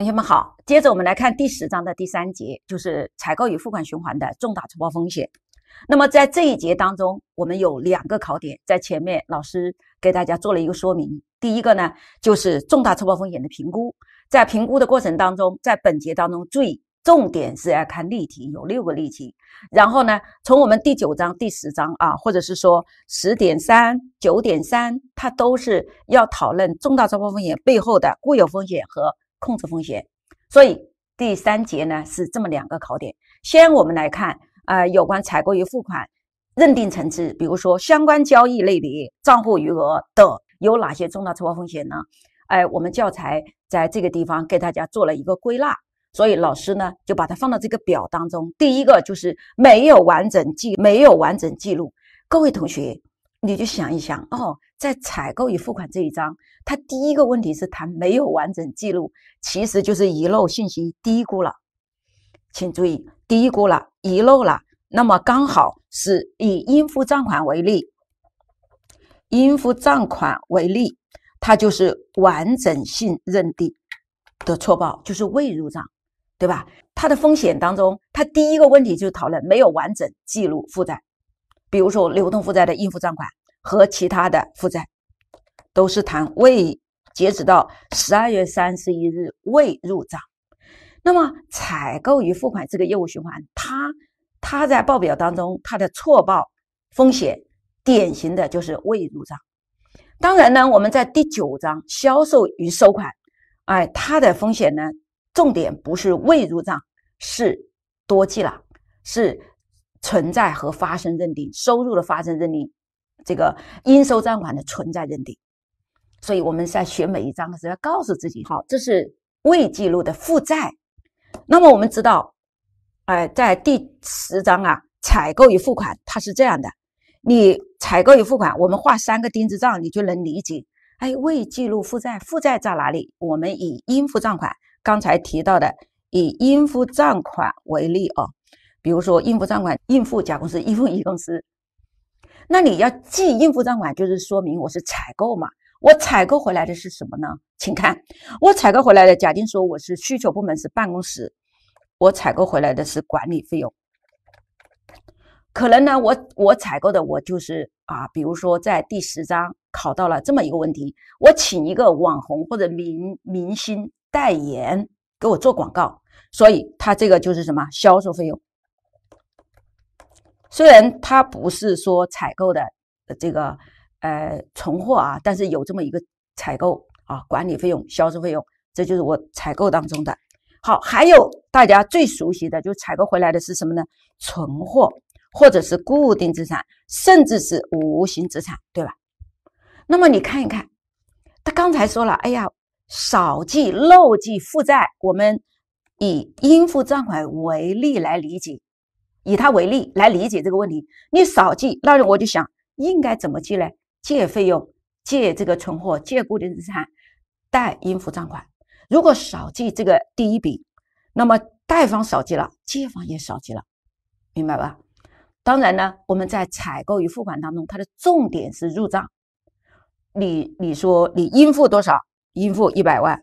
同学们好，接着我们来看第十章的第三节，就是采购与付款循环的重大承包风险。那么在这一节当中，我们有两个考点，在前面老师给大家做了一个说明。第一个呢，就是重大承包风险的评估，在评估的过程当中，在本节当中，注意重点是要看例题，有六个例题。然后呢，从我们第九章、第十章啊，或者是说十点三、九点三，它都是要讨论重大承包风险背后的固有风险和。控制风险，所以第三节呢是这么两个考点。先我们来看啊，有关采购与付款认定层次，比如说相关交易类别、账户余额的有哪些重大突报风险呢？哎，我们教材在这个地方给大家做了一个归纳，所以老师呢就把它放到这个表当中。第一个就是没有完整记，没有完整记录。各位同学。你就想一想哦，在采购与付款这一章，他第一个问题是谈没有完整记录，其实就是遗漏信息，低估了。请注意，低估了，遗漏了。那么刚好是以应付账款为例，应付账款为例，它就是完整性认定的错报，就是未入账，对吧？它的风险当中，它第一个问题就是讨论没有完整记录负债。比如说流动负债的应付账款和其他的负债，都是谈未截止到十二月三十一日未入账。那么采购与付款这个业务循环，它它在报表当中它的错报风险，典型的就是未入账。当然呢，我们在第九章销售与收款，哎，它的风险呢，重点不是未入账，是多记了，是。存在和发生认定，收入的发生认定，这个应收账款的存在认定。所以我们在学每一章的时候，要告诉自己，好，这是未记录的负债。那么我们知道，哎，在第十章啊，采购与付款，它是这样的，你采购与付款，我们画三个钉子账，你就能理解，哎，未记录负债，负债在哪里？我们以应付账款，刚才提到的，以应付账款为例啊。比如说应付账款，应付甲公司，应付乙公司。那你要记应付账款，就是说明我是采购嘛。我采购回来的是什么呢？请看，我采购回来的，假定说我是需求部门是办公室，我采购回来的是管理费用。可能呢，我我采购的我就是啊，比如说在第十章考到了这么一个问题，我请一个网红或者明明星代言给我做广告，所以他这个就是什么销售费用。虽然它不是说采购的这个呃存货啊，但是有这么一个采购啊，管理费用、销售费用，这就是我采购当中的。好，还有大家最熟悉的，就采购回来的是什么呢？存货，或者是固定资产，甚至是无形资产，对吧？那么你看一看，他刚才说了，哎呀，少计漏计负债，我们以应付账款为例来理解。以它为例来理解这个问题，你少记，那我就想应该怎么记呢？借费用，借这个存货，借固定资产，贷应付账款。如果少记这个第一笔，那么贷方少记了，借方也少记了，明白吧？当然呢，我们在采购与付款当中，它的重点是入账。你你说你应付多少？应付一百万，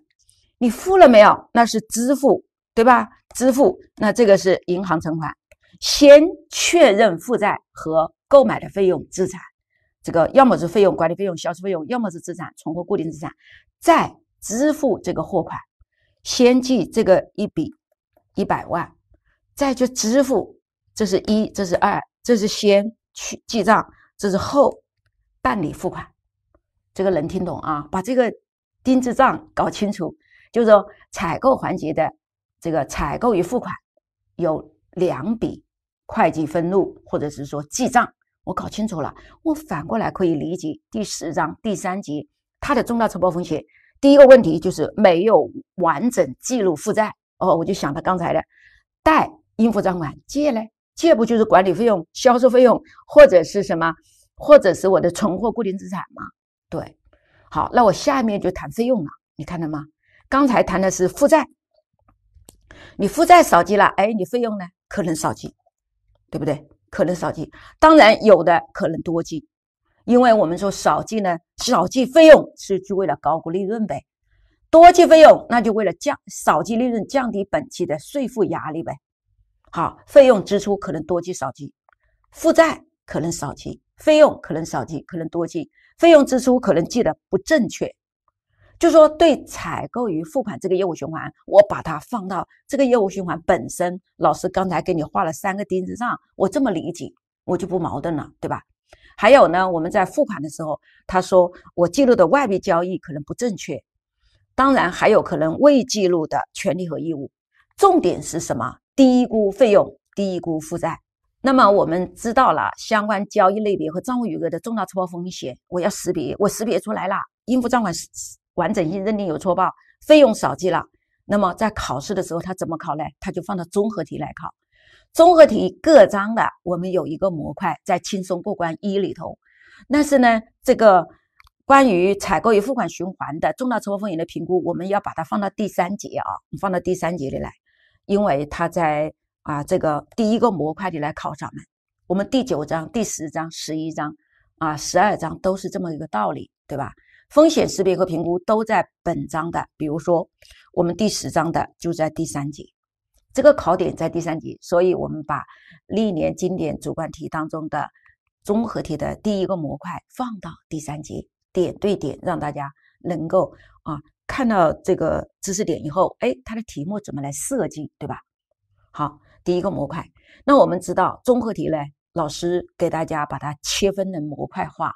你付了没有？那是支付，对吧？支付，那这个是银行存款。先确认负债和购买的费用资产，这个要么是费用管理费用、销售费用，要么是资产存货、固定资产，再支付这个货款，先记这个一笔一百万，再去支付，这是一，这是二，这是先去记账，这是后办理付款，这个能听懂啊？把这个定制账搞清楚，就是说采购环节的这个采购与付款有两笔。会计分录，或者是说记账，我搞清楚了。我反过来可以理解第十章第三节它的重大承包风险。第一个问题就是没有完整记录负债。哦，我就想到刚才的贷应付账款，借呢借不就是管理费用、销售费用或者是什么，或者是我的存货、固定资产吗？对，好，那我下面就谈费用了。你看到吗？刚才谈的是负债，你负债少计了，哎，你费用呢可能少计。对不对？可能少记，当然有的可能多记，因为我们说少记呢，少记费用是就为了高估利润呗；多记费用那就为了降少记利润，降低本期的税负压力呗。好，费用支出可能多记少记，负债可能少记，费用可能少记可能多记，费用支出可能记得不正确。就说对采购与付款这个业务循环，我把它放到这个业务循环本身。老师刚才给你画了三个钉子上，我这么理解，我就不矛盾了，对吧？还有呢，我们在付款的时候，他说我记录的外币交易可能不正确，当然还有可能未记录的权利和义务。重点是什么？低估费用，低估负债。那么我们知道了相关交易类别和账户余额的重大错报风险，我要识别，我识别出来了应付账款完整性认定有错报，费用少计了，那么在考试的时候他怎么考呢？他就放到综合题来考。综合题各章的我们有一个模块在轻松过关一里头，但是呢，这个关于采购与付款循环的重大错报风险的评估，我们要把它放到第三节啊，放到第三节里来，因为它在啊这个第一个模块里来考咱们。我们第九章、第十章、十一章啊、十二章都是这么一个道理，对吧？风险识别和评估都在本章的，比如说我们第十章的就在第三节，这个考点在第三节，所以我们把历年经典主观题当中的综合题的第一个模块放到第三节，点对点让大家能够啊看到这个知识点以后，哎，它的题目怎么来设计，对吧？好，第一个模块，那我们知道综合题呢，老师给大家把它切分的模块化。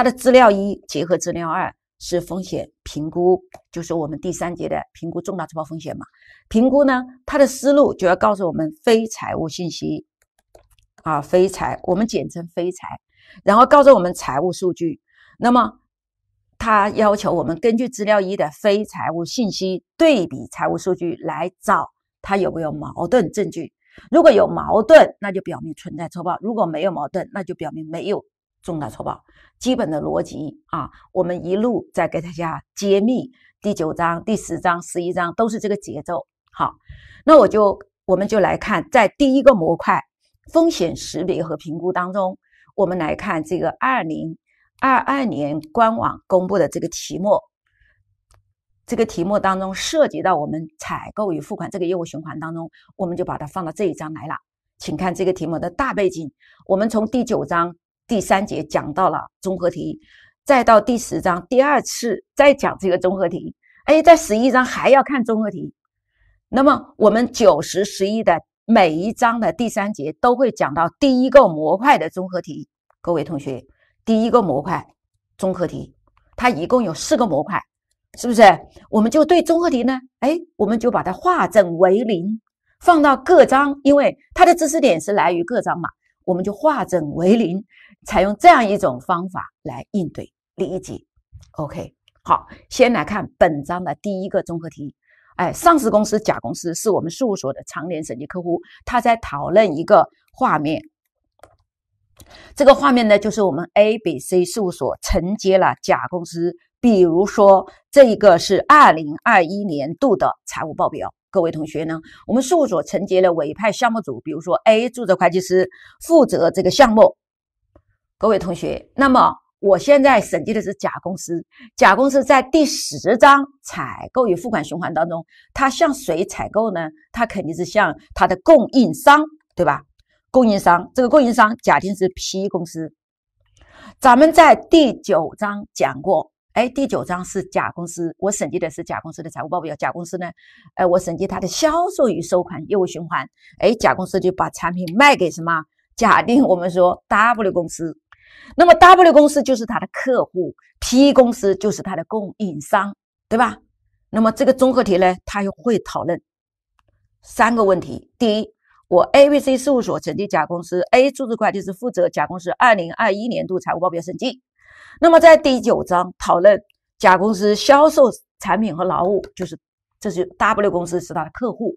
它的资料一结合资料二是风险评估，就是我们第三节的评估重大错报风险嘛？评估呢，它的思路就要告诉我们非财务信息啊，非财我们简称非财，然后告诉我们财务数据。那么，它要求我们根据资料一的非财务信息对比财务数据，来找它有没有矛盾证据。如果有矛盾，那就表明存在错报；如果没有矛盾，那就表明没有。重大错报基本的逻辑啊，我们一路在给大家揭秘。第九章、第十章、十一章都是这个节奏。好，那我就我们就来看，在第一个模块风险识别和评估当中，我们来看这个二零二二年官网公布的这个题目。这个题目当中涉及到我们采购与付款这个业务循环当中，我们就把它放到这一章来了。请看这个题目的大背景。我们从第九章。第三节讲到了综合题，再到第十章第二次再讲这个综合题，哎，在十一章还要看综合题。那么我们九十十一的每一章的第三节都会讲到第一个模块的综合题，各位同学，第一个模块综合题它一共有四个模块，是不是？我们就对综合题呢？哎，我们就把它化整为零，放到各章，因为它的知识点是来于各章嘛。我们就化整为零，采用这样一种方法来应对理解。OK，好，先来看本章的第一个综合题。哎，上市公司甲公司是我们事务所的常年审计客户，他在讨论一个画面。这个画面呢，就是我们 A、B、C 事务所承接了甲公司，比如说这一个是二零二一年度的财务报表。各位同学呢，我们事务所承接了委派项目组，比如说 A 注册会计师负责这个项目。各位同学，那么我现在审计的是甲公司，甲公司在第十章采购与付款循环当中，它向谁采购呢？它肯定是向它的供应商，对吧？供应商，这个供应商假定是 P 公司，咱们在第九章讲过。哎，第九章是甲公司，我审计的是甲公司的财务报表。甲公司呢，哎，我审计它的销售与收款业务循环。哎，甲公司就把产品卖给什么？假定我们说 W 公司，那么 W 公司就是它的客户，P 公司就是它的供应商，对吧？那么这个综合题呢，它又会讨论三个问题。第一，我 ABC 事务所审计甲公司 A 注册会计师是负责甲公司二零二一年度财务报表审计。那么，在第九章讨论甲公司销售产品和劳务，就是这是 W 公司是他的客户。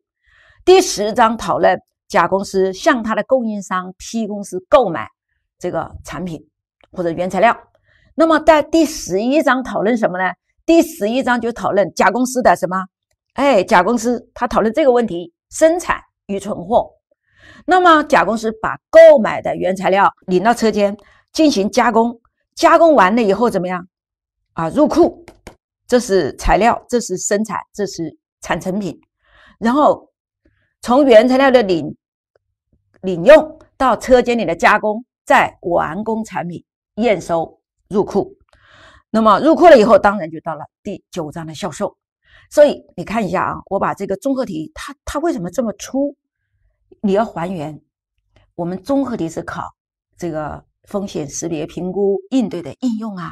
第十章讨论甲公司向他的供应商 P 公司购买这个产品或者原材料。那么，在第十一章讨论什么呢？第十一章就讨论甲公司的什么？哎，甲公司他讨论这个问题：生产与存货。那么，甲公司把购买的原材料领到车间进行加工。加工完了以后怎么样？啊，入库，这是材料，这是生产，这是产成品，然后从原材料的领领用到车间里的加工，再完工产品验收入库。那么入库了以后，当然就到了第九章的销售。所以你看一下啊，我把这个综合题，它它为什么这么粗？你要还原，我们综合题是考这个。风险识别、评估、应对的应用啊，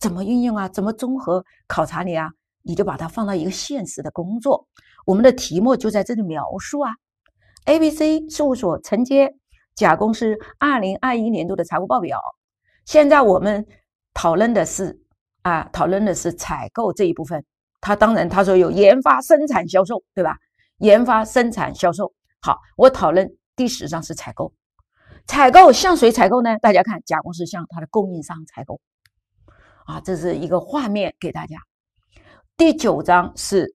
怎么运用啊？怎么综合考察你啊？你就把它放到一个现实的工作。我们的题目就在这里描述啊。ABC 事务所承接甲公司二零二一年度的财务报表。现在我们讨论的是啊，讨论的是采购这一部分。他当然他说有研发、生产、销售，对吧？研发、生产、销售。好，我讨论第十章是采购。采购向谁采购呢？大家看，甲公司向他的供应商采购，啊，这是一个画面给大家。第九章是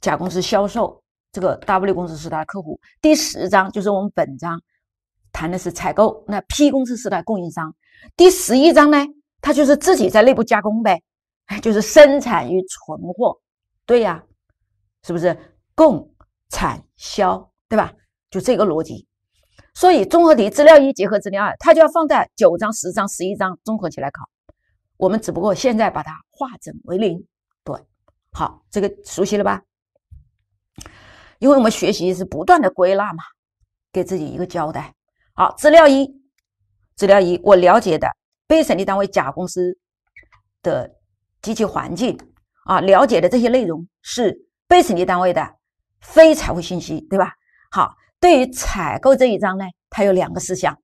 甲公司销售，这个 W 公司是他的客户。第十章就是我们本章谈的是采购，那 P 公司是他供应商。第十一章呢，他就是自己在内部加工呗，就是生产与存货，对呀，是不是供产销，对吧？就这个逻辑。所以综合题，资料一结合资料二，它就要放在九章、十章、十一章综合起来考。我们只不过现在把它化整为零，对好，这个熟悉了吧？因为我们学习是不断的归纳嘛，给自己一个交代。好，资料一，资料一，我了解的被审计单位甲公司的及其环境啊，了解的这些内容是被审计单位的非财务信息，对吧？好。对于采购这一章呢，它有两个事项，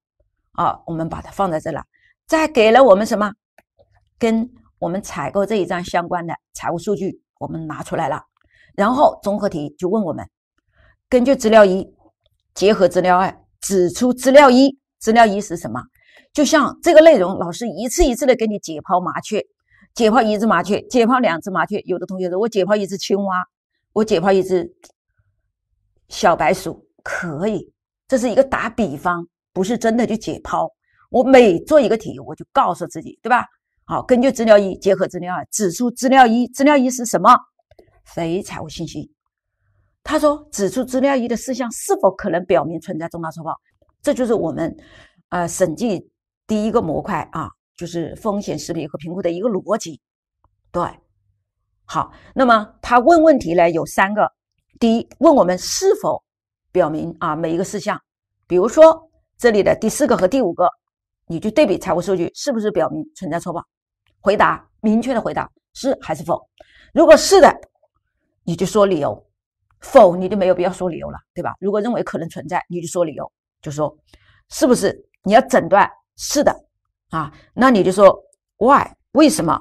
啊，我们把它放在这了。再给了我们什么？跟我们采购这一章相关的财务数据，我们拿出来了。然后综合题就问我们：根据资料一，结合资料二，指出资料一。资料一是什么？就像这个内容，老师一次一次的给你解剖麻雀，解剖一只麻雀，解剖两只麻雀。有的同学说我解剖一只青蛙，我解剖一只小白鼠。可以，这是一个打比方，不是真的去解剖。我每做一个题，我就告诉自己，对吧？好，根据资料一结合资料二，指出资料一资料一是什么？非财务信息。他说，指出资料一的事项是否可能表明存在重大错报，这就是我们，呃，审计第一个模块啊，就是风险识别和评估的一个逻辑。对，好，那么他问问题呢有三个，第一问我们是否。表明啊，每一个事项，比如说这里的第四个和第五个，你就对比财务数据，是不是表明存在错报？回答明确的回答是还是否？如果是的，你就说理由；否，你就没有必要说理由了，对吧？如果认为可能存在，你就说理由，就说是不是？你要诊断是的啊，那你就说 why 为什么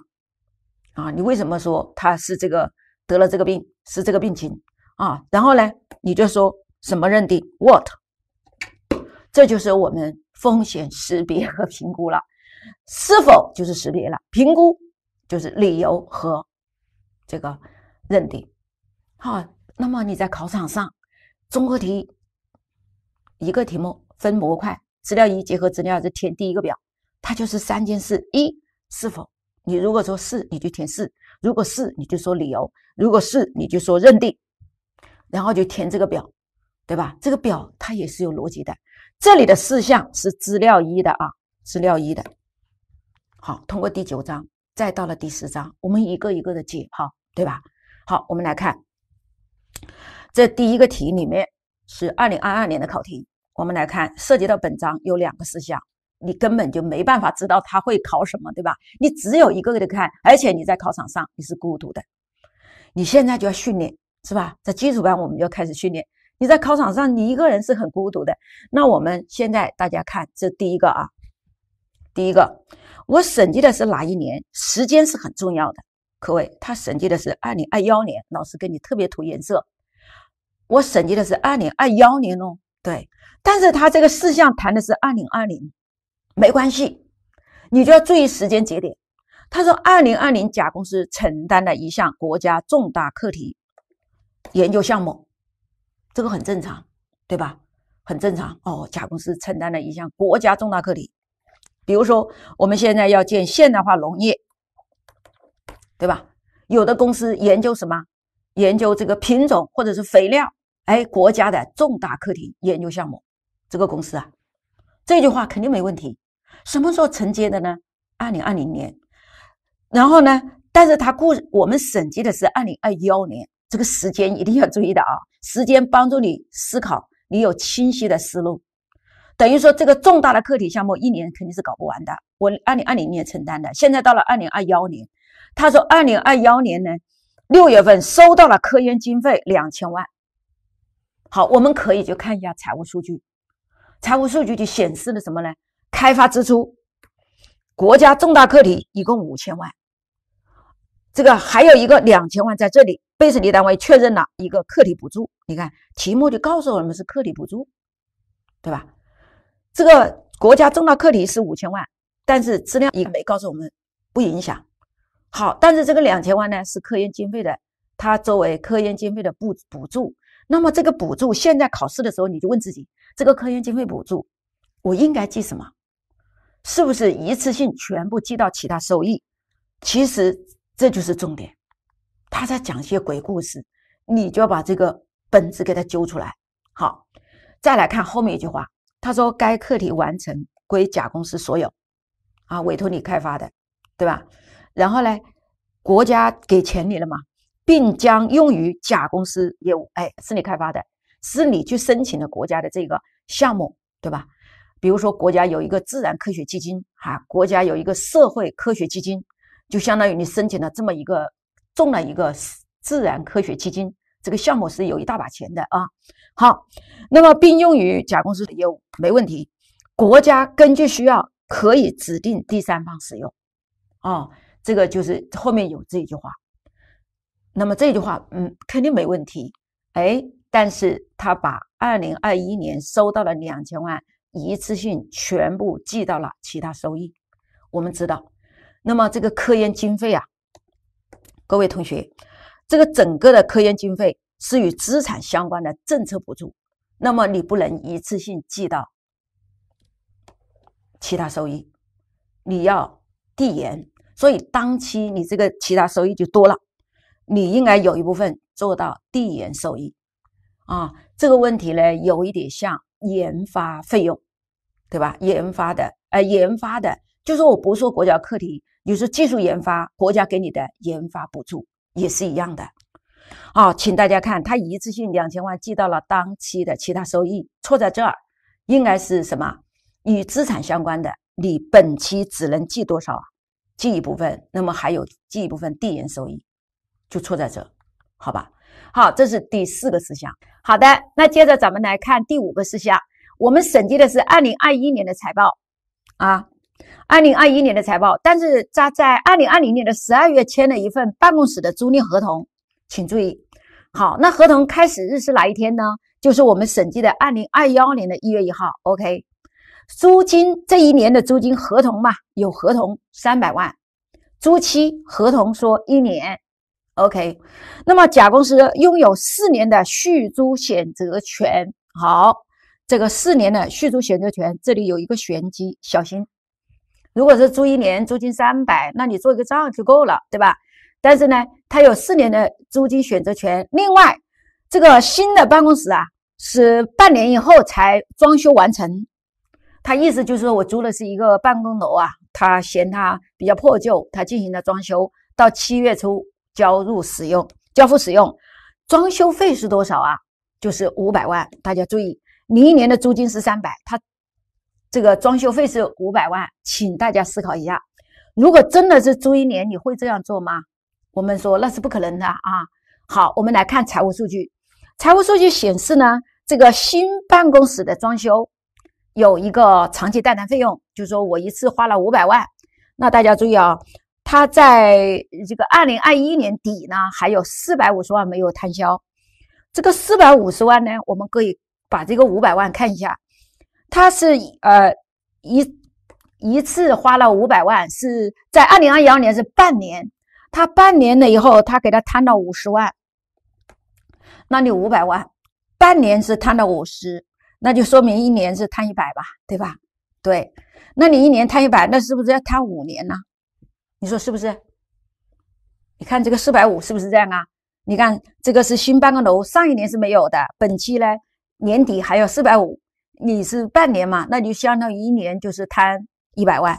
啊？你为什么说他是这个得了这个病是这个病情啊？然后呢，你就说。什么认定？What？这就是我们风险识别和评估了。是否就是识别了？评估就是理由和这个认定。好，那么你在考场上，综合题一个题目分模块，资料一结合资料二，就填第一个表。它就是三件事：一是否。你如果说“是”，你就填“是”；如果是，你就说理由；如果是，你就说认定。然后就填这个表。对吧？这个表它也是有逻辑的。这里的四项是资料一的啊，资料一的。好，通过第九章，再到了第十章，我们一个一个的解哈，对吧？好，我们来看这第一个题里面是二零二二年的考题。我们来看涉及到本章有两个事项，你根本就没办法知道他会考什么，对吧？你只有一个个的看，而且你在考场上你是孤独的。你现在就要训练，是吧？在基础班，我们要开始训练。你在考场上，你一个人是很孤独的。那我们现在大家看，这第一个啊，第一个，我审计的是哪一年？时间是很重要的。各位，他审计的是二零二幺年，老师给你特别涂颜色。我审计的是二零二幺年哦，对。但是他这个事项谈的是二零二零，没关系，你就要注意时间节点。他说，二零二零，甲公司承担了一项国家重大课题研究项目。这个很正常，对吧？很正常哦。甲公司承担了一项国家重大课题，比如说我们现在要建现代化农业，对吧？有的公司研究什么？研究这个品种或者是肥料，哎，国家的重大课题研究项目，这个公司啊，这句话肯定没问题。什么时候承接的呢？二零二零年。然后呢？但是他故我们审计的是二零二幺年。这个时间一定要注意的啊！时间帮助你思考，你有清晰的思路。等于说，这个重大的课题项目一年肯定是搞不完的。我二零二零年承担的，现在到了二零二幺年，他说二零二幺年呢，六月份收到了科研经费两千万。好，我们可以就看一下财务数据，财务数据就显示了什么呢？开发支出，国家重大课题一共五千万，这个还有一个两千万在这里。被审计单位确认了一个课题补助，你看题目就告诉我们是课题补助，对吧？这个国家重大课题是五千万，但是资料也没告诉我们，不影响。好，但是这个两千万呢是科研经费的，它作为科研经费的补补助。那么这个补助现在考试的时候，你就问自己：这个科研经费补助我应该记什么？是不是一次性全部记到其他收益？其实这就是重点。他在讲些鬼故事，你就要把这个本质给他揪出来。好，再来看后面一句话，他说：“该课题完成归甲公司所有，啊，委托你开发的，对吧？然后呢，国家给钱你了嘛，并将用于甲公司业务，哎，是你开发的，是你去申请的国家的这个项目，对吧？比如说，国家有一个自然科学基金，啊，国家有一个社会科学基金，就相当于你申请了这么一个。”中了一个自然科学基金，这个项目是有一大把钱的啊。好，那么并用于甲公司的业务没问题。国家根据需要可以指定第三方使用。哦，这个就是后面有这一句话。那么这句话，嗯，肯定没问题。哎，但是他把二零二一年收到的两千万，一次性全部记到了其他收益。我们知道，那么这个科研经费啊。各位同学，这个整个的科研经费是与资产相关的政策补助，那么你不能一次性记到其他收益，你要递延，所以当期你这个其他收益就多了，你应该有一部分做到递延收益啊。这个问题呢，有一点像研发费用，对吧？研发的，呃，研发的，就是我不说国家课题。比如说技术研发，国家给你的研发补助也是一样的啊，请大家看，它一次性两千万记到了当期的其他收益，错在这儿，应该是什么与资产相关的，你本期只能记多少啊？记一部分，那么还有记一部分递延收益，就错在这，好吧？好，这是第四个事项。好的，那接着咱们来看第五个事项，我们审计的是二零二一年的财报啊。二零二一年的财报，但是他在二零二零年的十二月签了一份办公室的租赁合同，请注意。好，那合同开始日是哪一天呢？就是我们审计的二零二幺年的一月一号。OK，租金这一年的租金合同嘛，有合同三百万，租期合同说一年。OK，那么甲公司拥有四年的续租选择权。好，这个四年的续租选择权这里有一个玄机，小心。如果是租一年，租金三百，那你做一个账就够了，对吧？但是呢，他有四年的租金选择权。另外，这个新的办公室啊，是半年以后才装修完成。他意思就是说我租的是一个办公楼啊，他嫌它比较破旧，他进行了装修，到七月初交入使用，交付使用，装修费是多少啊？就是五百万。大家注意，你一年的租金是三百，他。这个装修费是五百万，请大家思考一下，如果真的是租一年，你会这样做吗？我们说那是不可能的啊。好，我们来看财务数据，财务数据显示呢，这个新办公室的装修有一个长期待摊费用，就是说我一次花了五百万。那大家注意啊，它在这个二零二一年底呢，还有四百五十万没有摊销。这个四百五十万呢，我们可以把这个五百万看一下。他是呃一一次花了五百万，是在二零二一年是半年，他半年了以后，他给他摊了五十万。那你五百万半年是摊了五十，那就说明一年是摊一百吧，对吧？对，那你一年摊一百，那是不是要摊五年呢？你说是不是？你看这个四百五是不是这样啊？你看这个是新办公楼，上一年是没有的，本期呢年底还有四百五。你是半年嘛？那就相当于一年，就是摊一百万。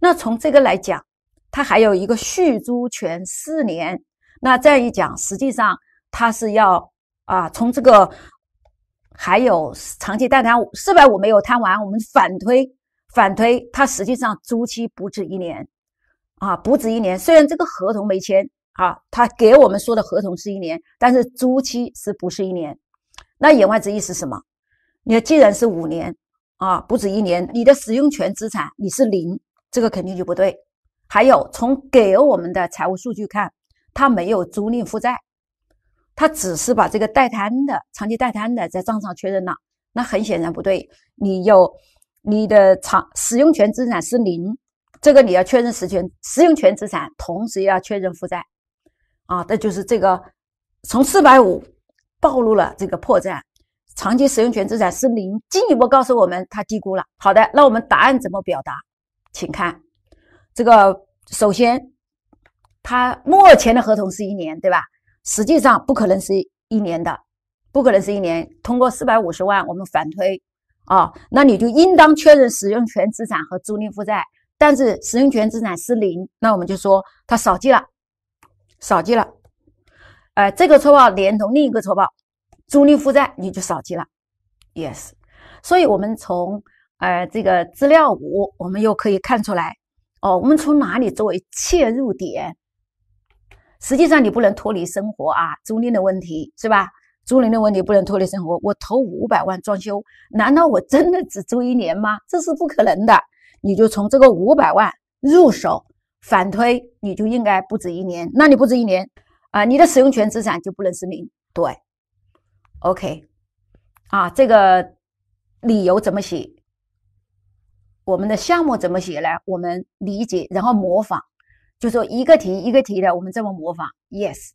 那从这个来讲，它还有一个续租权四年。那这样一讲，实际上它是要啊，从这个还有长期贷款四百五没有摊完，我们反推反推，它实际上租期不止一年啊，不止一年。虽然这个合同没签啊，他给我们说的合同是一年，但是租期是不是一年？那言外之意是什么？你既然是五年啊，不止一年，你的使用权资产你是零，这个肯定就不对。还有从给我们的财务数据看，它没有租赁负债，它只是把这个代摊的长期代摊的在账上确认了，那很显然不对。你有你的长使用权资产是零，这个你要确认实权使用权资产，同时要确认负债啊，这就是这个从四百五暴露了这个破绽。长期使用权资产是零，进一步告诉我们它低估了。好的，那我们答案怎么表达？请看这个，首先，他目前的合同是一年，对吧？实际上不可能是一年的，不可能是一年。通过四百五十万，我们反推，啊，那你就应当确认使用权资产和租赁负债，但是使用权资产是零，那我们就说他少记了，少记了。哎，这个错报连同另一个错报。租赁负债你就少记了，Yes，所以，我们从呃这个资料五，我们又可以看出来哦。我们从哪里作为切入点？实际上，你不能脱离生活啊，租赁的问题是吧？租赁的问题不能脱离生活。我投五百万装修，难道我真的只租一年吗？这是不可能的。你就从这个五百万入手，反推，你就应该不止一年。那你不止一年啊，你的使用权资产就不能是零，对。OK，啊，这个理由怎么写？我们的项目怎么写呢？我们理解，然后模仿，就说一个题一个题的，我们这么模仿？Yes，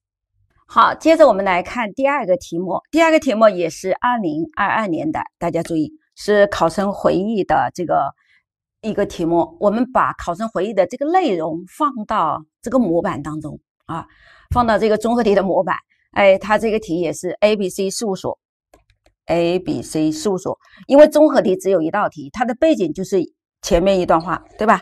好，接着我们来看第二个题目。第二个题目也是二零二二年的，大家注意，是考生回忆的这个一个题目。我们把考生回忆的这个内容放到这个模板当中啊，放到这个综合题的模板。哎，它这个题也是 A B C 事务所，A B C 事务所，因为综合题只有一道题，它的背景就是前面一段话，对吧？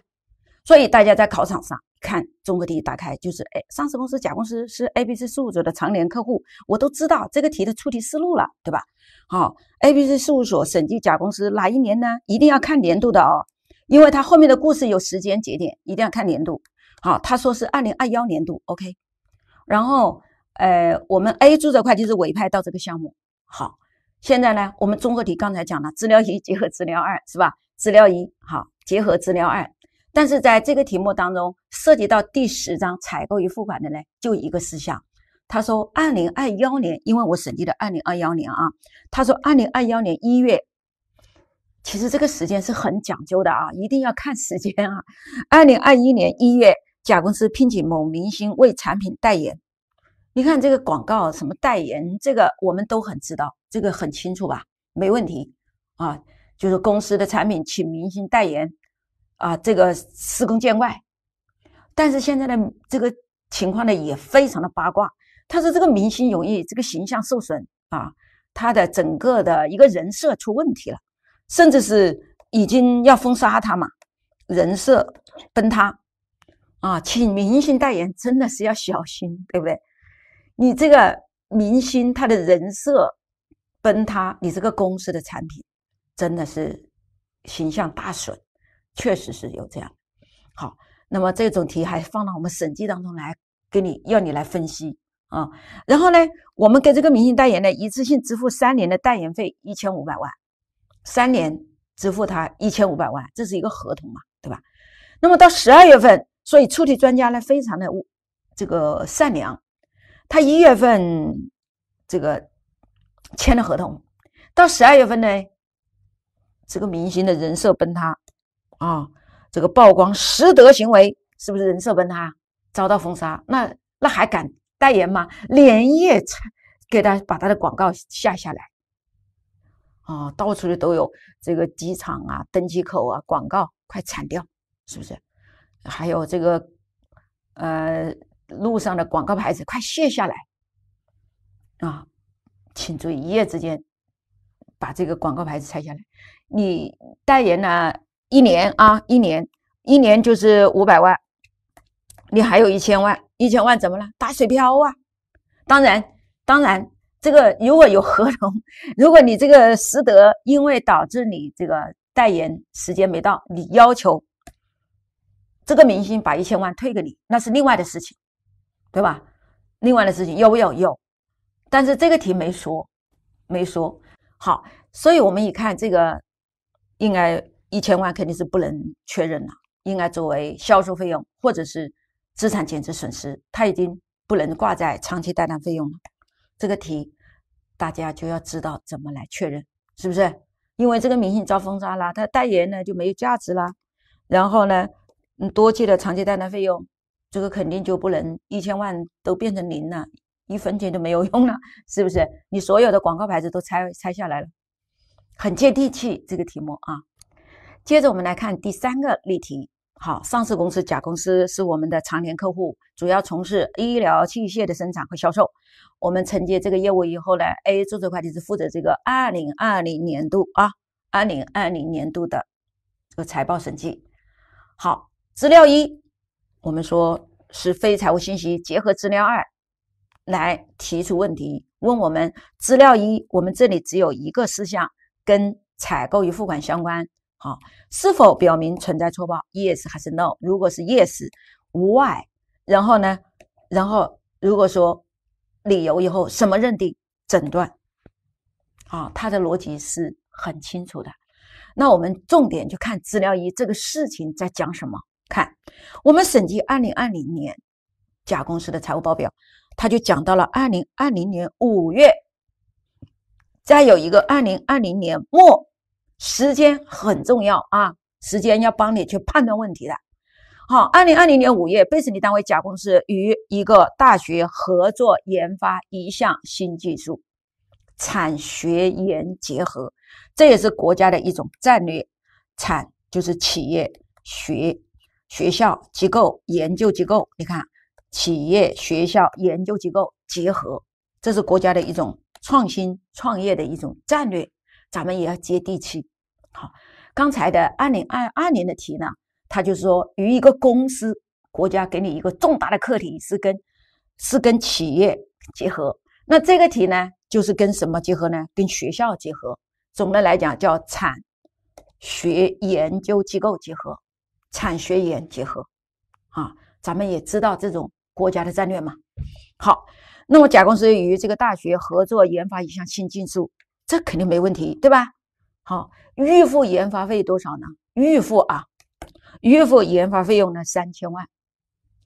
所以大家在考场上看综合题，打开就是哎，上市公司甲公司是 A B C 事务所的常年客户，我都知道这个题的出题思路了，对吧？好，A B C 事务所审计甲公司哪一年呢？一定要看年度的哦，因为它后面的故事有时间节点，一定要看年度。好，他说是二零二幺年度，OK，然后。呃，我们 A 注这块就是委派到这个项目。好，现在呢，我们综合体刚才讲了资料一结合资料二是吧？资料一好结合资料二，但是在这个题目当中涉及到第十章采购与付款的呢，就一个事项。他说，二零二幺年，因为我审计的二零二幺年啊，他说二零二幺年一月，其实这个时间是很讲究的啊，一定要看时间啊。二零二一年一月，甲公司聘请某明星为产品代言。你看这个广告，什么代言，这个我们都很知道，这个很清楚吧？没问题啊，就是公司的产品请明星代言啊，这个司空见惯。但是现在的这个情况呢，也非常的八卦。他说这个明星容易这个形象受损啊，他的整个的一个人设出问题了，甚至是已经要封杀他嘛，人设崩塌啊，请明星代言真的是要小心，对不对？你这个明星他的人设崩塌，你这个公司的产品真的是形象大损，确实是有这样。好，那么这种题还放到我们审计当中来给你要你来分析啊。然后呢，我们给这个明星代言呢，一次性支付三年的代言费一千五百万，三年支付他一千五百万，这是一个合同嘛，对吧？那么到十二月份，所以出题专家呢非常的这个善良。他一月份，这个签了合同，到十二月份呢，这个明星的人设崩塌，啊，这个曝光失德行为，是不是人设崩塌，遭到封杀？那那还敢代言吗？连夜给他把他的广告下下来，啊，到处的都有这个机场啊，登机口啊，广告快铲掉，是不是？还有这个，呃。路上的广告牌子，快卸下来！啊，请注意，一夜之间把这个广告牌子拆下来。你代言了一年啊，一年一年就是五百万，你还有一千万，一千万怎么了？打水漂啊！当然，当然，这个如果有合同，如果你这个实德，因为导致你这个代言时间没到，你要求这个明星把一千万退给你，那是另外的事情。对吧？另外的事情有有有？但是这个题没说，没说好，所以我们一看这个，应该一千万肯定是不能确认了，应该作为销售费用或者是资产减值损失，它已经不能挂在长期贷款费用了。这个题大家就要知道怎么来确认，是不是？因为这个明星遭封杀了，他代言呢就没有价值了，然后呢，嗯，多记的长期贷账费用。这个肯定就不能一千万都变成零了，一分钱都没有用了，是不是？你所有的广告牌子都拆拆下来了，很接地气这个题目啊。接着我们来看第三个例题。好，上市公司甲公司是我们的常年客户，主要从事医疗器械的生产和销售。我们承接这个业务以后呢，A 注册会计师负责这个二零二零年度啊，二零二零年度的这个财报审计。好，资料一。我们说是非财务信息，结合资料二来提出问题，问我们资料一，我们这里只有一个事项跟采购与付款相关，好，是否表明存在错报？Yes 还是 No？如果是 Yes，Why？然后呢？然后如果说理由以后什么认定诊断？啊，它的逻辑是很清楚的。那我们重点就看资料一这个事情在讲什么。看，我们审计二零二零年甲公司的财务报表，他就讲到了二零二零年五月，再有一个二零二零年末，时间很重要啊，时间要帮你去判断问题的。好，二零二零年五月，被审计单位甲公司与一个大学合作研发一项新技术，产学研结合，这也是国家的一种战略，产就是企业学。学校机构、研究机构，你看，企业、学校、研究机构结合，这是国家的一种创新创业的一种战略，咱们也要接地气。好，刚才的二零二二年的题呢，它就是说与一个公司，国家给你一个重大的课题，是跟是跟企业结合。那这个题呢，就是跟什么结合呢？跟学校结合。总的来讲，叫产学研究机构结合。产学研结合，啊，咱们也知道这种国家的战略嘛。好，那么甲公司与这个大学合作研发一项新技术，这肯定没问题，对吧？好，预付研发费多少呢？预付啊，预付研发费用呢三千万。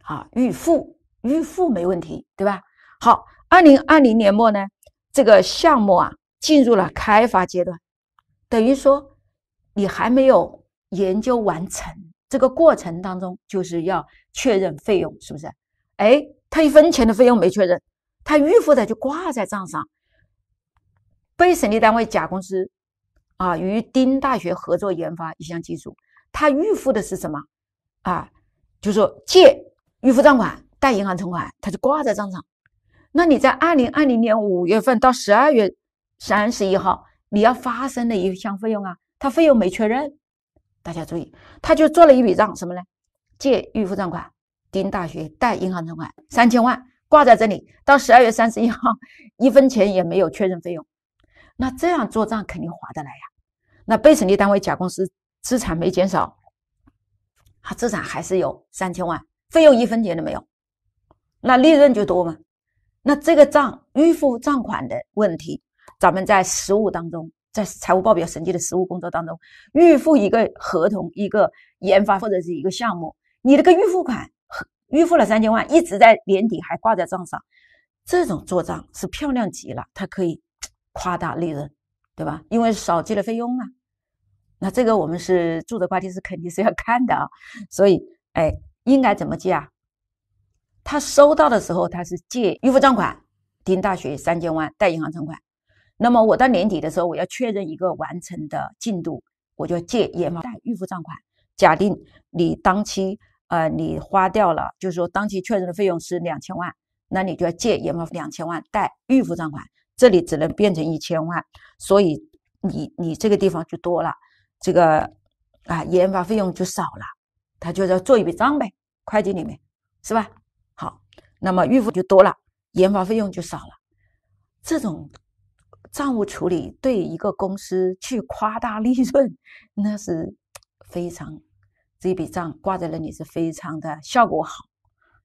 好，预付，预付没问题，对吧？好，二零二零年末呢，这个项目啊进入了开发阶段，等于说你还没有研究完成。这个过程当中，就是要确认费用，是不是？哎，他一分钱的费用没确认，他预付的就挂在账上。被审计单位甲公司啊，与丁大学合作研发一项技术，他预付的是什么啊？就说借预付账款，贷银行存款，他就挂在账上。那你在二零二零年五月份到十二月三十一号，你要发生的一项费用啊，他费用没确认。大家注意，他就做了一笔账，什么呢？借预付账款丁大学，贷银行存款三千万，挂在这里，到十二月三十一号，一分钱也没有确认费用。那这样做账肯定划得来呀。那被审计单位甲公司资产没减少，他资产还是有三千万，费用一分钱都没有？那利润就多嘛。那这个账预付账款的问题，咱们在实务当中。在财务报表审计的实务工作当中，预付一个合同、一个研发或者是一个项目，你那个预付款预付了三千万，一直在年底还挂在账上，这种做账是漂亮极了，它可以夸大利润，对吧？因为少记了费用啊。那这个我们是做的话，机是肯定是要看的啊。所以，哎，应该怎么记啊？他收到的时候，他是借预付账款，丁大学三千万，贷银行存款。那么我到年底的时候，我要确认一个完成的进度，我就借研发贷预付账款。假定你当期呃你花掉了，就是说当期确认的费用是两千万，那你就要借研发两千万贷预付账款，这里只能变成一千万，所以你你这个地方就多了，这个啊研发费用就少了，他就要做一笔账呗，会计里面是吧？好，那么预付就多了，研发费用就少了，这种。账务处理对一个公司去夸大利润，那是非常这笔账挂在那里是非常的效果好，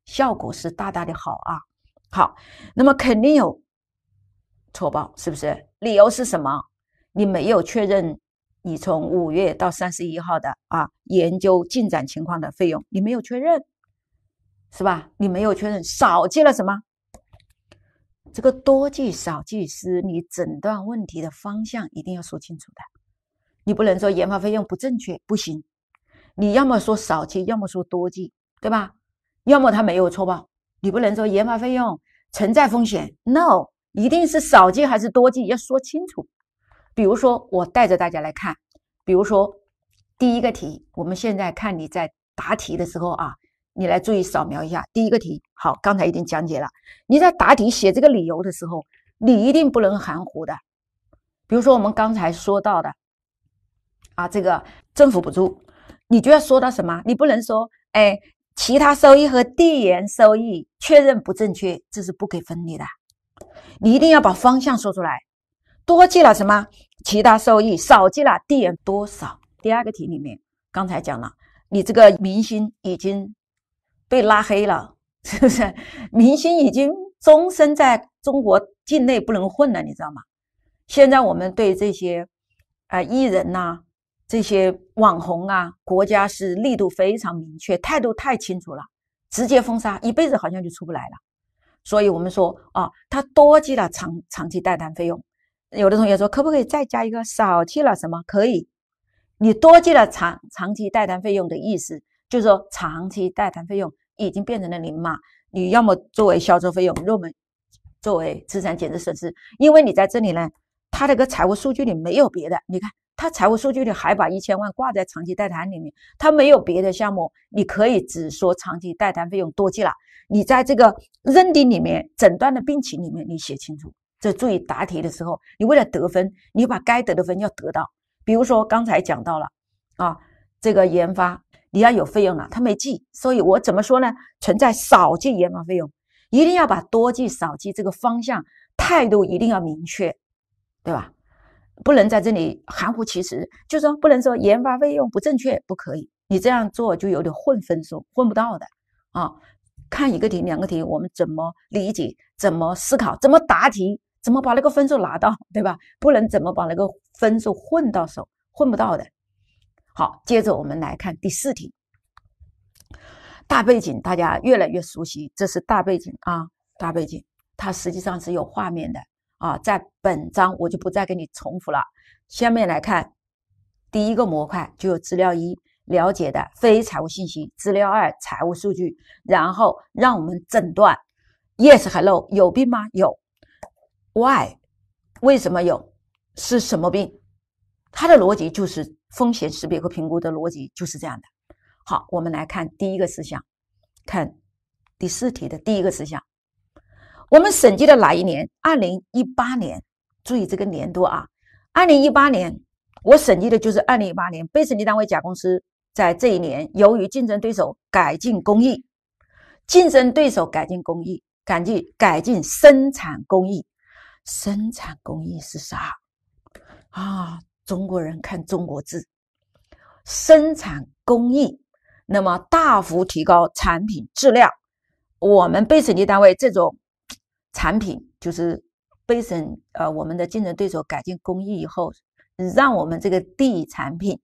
效果是大大的好啊。好，那么肯定有错报，是不是？理由是什么？你没有确认你从五月到三十一号的啊研究进展情况的费用，你没有确认，是吧？你没有确认，少记了什么？这个多记少记是你诊断问题的方向，一定要说清楚的。你不能说研发费用不正确，不行。你要么说少记，要么说多记，对吧？要么他没有错报，你不能说研发费用存在风险。No，一定是少记还是多记，要说清楚。比如说，我带着大家来看，比如说第一个题，我们现在看你在答题的时候啊。你来注意扫描一下第一个题，好，刚才已经讲解了。你在答题写这个理由的时候，你一定不能含糊的。比如说我们刚才说到的，啊，这个政府补助，你就要说到什么？你不能说，哎，其他收益和递延收益确认不正确，这是不给分的。你一定要把方向说出来，多记了什么其他收益，少记了递延多少。第二个题里面，刚才讲了，你这个明星已经。被拉黑了，是不是？明星已经终身在中国境内不能混了，你知道吗？现在我们对这些啊艺人呐、这些网红啊，国家是力度非常明确，态度太清楚了，直接封杀，一辈子好像就出不来了。所以我们说啊，他多记了长长期代单费用。有的同学说可不可以再加一个少记了什么？可以，你多记了长长期代单费用的意思。就是说，长期代谈费用已经变成了零嘛？你要么作为销售费用，要么作为资产减值损失。因为你在这里呢，他那个财务数据里没有别的。你看，他财务数据里还把一千万挂在长期代谈里面，他没有别的项目。你可以只说长期代谈费用多记了。你在这个认定里面、诊断的病情里面，你写清楚。这注意答题的时候，你为了得分，你把该得的分要得到。比如说刚才讲到了，啊，这个研发。你要有费用了，他没记，所以我怎么说呢？存在少记研发费用，一定要把多记少记这个方向态度一定要明确，对吧？不能在这里含糊其辞，就说不能说研发费用不正确，不可以，你这样做就有点混分数，混不到的啊！看一个题两个题，我们怎么理解，怎么思考，怎么答题，怎么把那个分数拿到，对吧？不能怎么把那个分数混到手，混不到的。好，接着我们来看第四题。大背景大家越来越熟悉，这是大背景啊，大背景它实际上是有画面的啊。在本章我就不再给你重复了。下面来看第一个模块，就有资料一了解的非财务信息，资料二财务数据，然后让我们诊断，Yes 和 No 有病吗？有，Why？为什么有？是什么病？它的逻辑就是风险识别和评估的逻辑就是这样的。好，我们来看第一个事项，看第四题的第一个事项。我们审计的哪一年？二零一八年。注意这个年度啊，二零一八年我审计的就是二零一八年被审计单位甲公司，在这一年由于竞争对手改进工艺，竞争对手改进工艺改进改进生产工艺，生产工艺是啥啊？中国人看中国字，生产工艺那么大幅提高产品质量，我们被审计单位这种产品就是被审呃，我们的竞争对手改进工艺以后，让我们这个地产品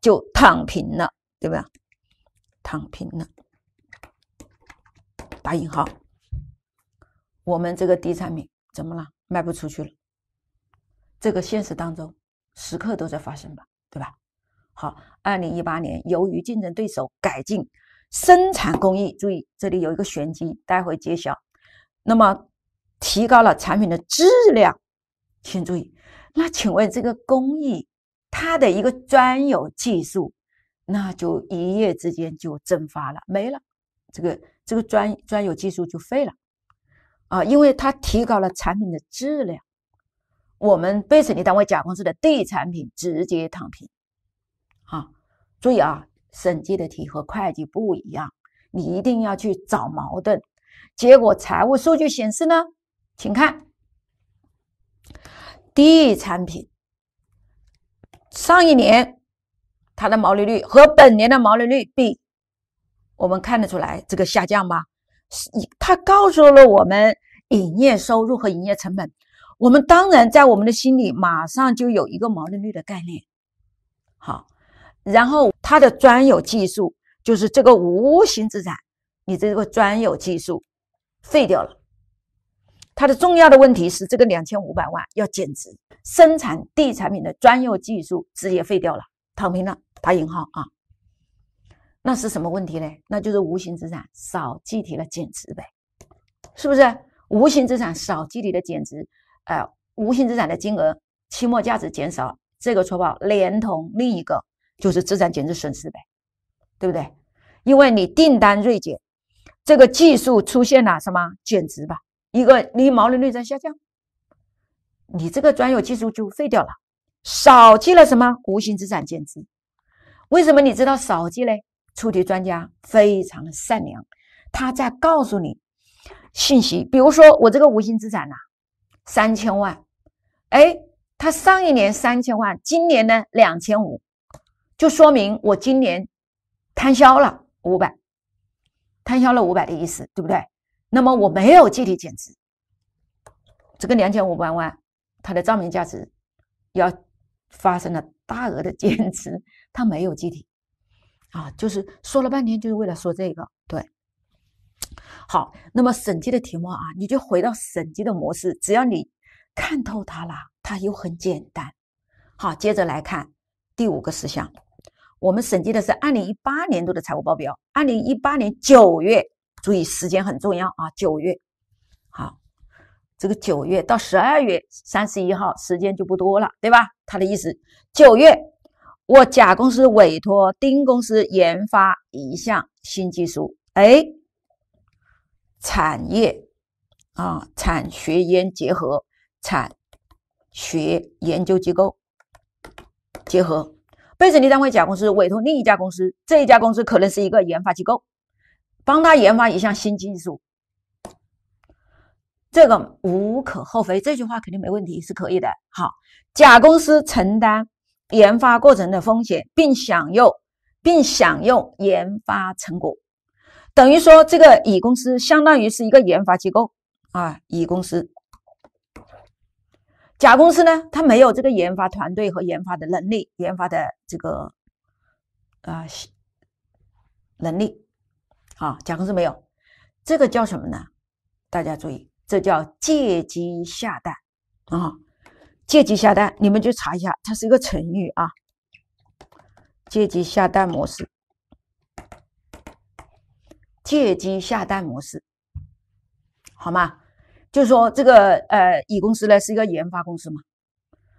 就躺平了，对吧？躺平了，打引号，我们这个地产品怎么了？卖不出去了，这个现实当中。时刻都在发生吧，对吧？好，二零一八年，由于竞争对手改进生产工艺，注意这里有一个玄机，待会揭晓。那么，提高了产品的质量，请注意。那请问这个工艺，它的一个专有技术，那就一夜之间就蒸发了，没了。这个这个专专有技术就废了啊，因为它提高了产品的质量。我们被审计单位甲公司的 D 产品直接躺平，好，注意啊，审计的题和会计不一样，你一定要去找矛盾。结果财务数据显示呢，请看 D 产品上一年它的毛利率和本年的毛利率比，我们看得出来这个下降吗？它告诉了我们营业收入和营业成本。我们当然在我们的心里马上就有一个毛利率的概念，好，然后它的专有技术就是这个无形资产，你这个专有技术废掉了，它的重要的问题是这个两千五百万要减值，生产地产品的专有技术直接废掉了，躺平了打引号啊，那是什么问题呢？那就是无形资产少计提了减值呗，是不是？无形资产少计提了减值。呃无形资产的金额期末价值减少，这个错报连同另一个就是资产减值损失呗，对不对？因为你订单锐减，这个技术出现了什么减值吧？一个你毛利率在下降，你这个专有技术就废掉了，少记了什么无形资产减值？为什么你知道少记嘞？出题专家非常的善良，他在告诉你信息，比如说我这个无形资产呐。三千万，哎，他上一年三千万，今年呢两千五，就说明我今年摊销了五百，摊销了五百的意思，对不对？那么我没有计提减值，这个两千五百万它的账面价值要发生了大额的 减值，它没有计提，啊，就是说了半天就是为了说这个。好，那么审计的题目啊，你就回到审计的模式，只要你看透它了，它又很简单。好，接着来看第五个事项，我们审计的是二零一八年度的财务报表，二零一八年九月，注意时间很重要啊，九月。好，这个九月到十二月三十一号时间就不多了，对吧？他的意思，九月我甲公司委托丁公司研发一项新技术，哎。产业啊，产学研结合，产学研究机构结合。被审计单位甲公司委托另一家公司，这一家公司可能是一个研发机构，帮他研发一项新技术，这个无可厚非。这句话肯定没问题，是可以的。好，甲公司承担研发过程的风险，并享用并享用研发成果。等于说，这个乙公司相当于是一个研发机构啊，乙公司，甲公司呢，它没有这个研发团队和研发的能力，研发的这个啊能力，好，甲公司没有，这个叫什么呢？大家注意，这叫借鸡下蛋啊，借鸡下蛋，你们去查一下，它是一个成语啊，借鸡下蛋模式。借机下单模式，好吗？就是说，这个呃，乙公司呢是一个研发公司嘛，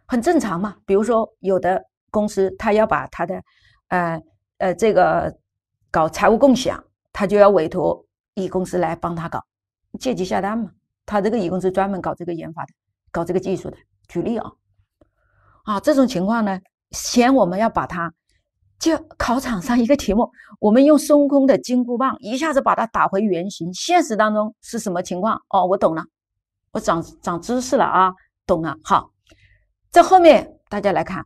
很正常嘛。比如说，有的公司他要把他的，呃呃，这个搞财务共享，他就要委托乙公司来帮他搞借机下单嘛。他这个乙公司专门搞这个研发、的，搞这个技术的。举例啊，啊，这种情况呢，先我们要把它。就考场上一个题目，我们用孙悟空的金箍棒一下子把它打回原形。现实当中是什么情况？哦，我懂了，我长长知识了啊，懂了。好，这后面大家来看，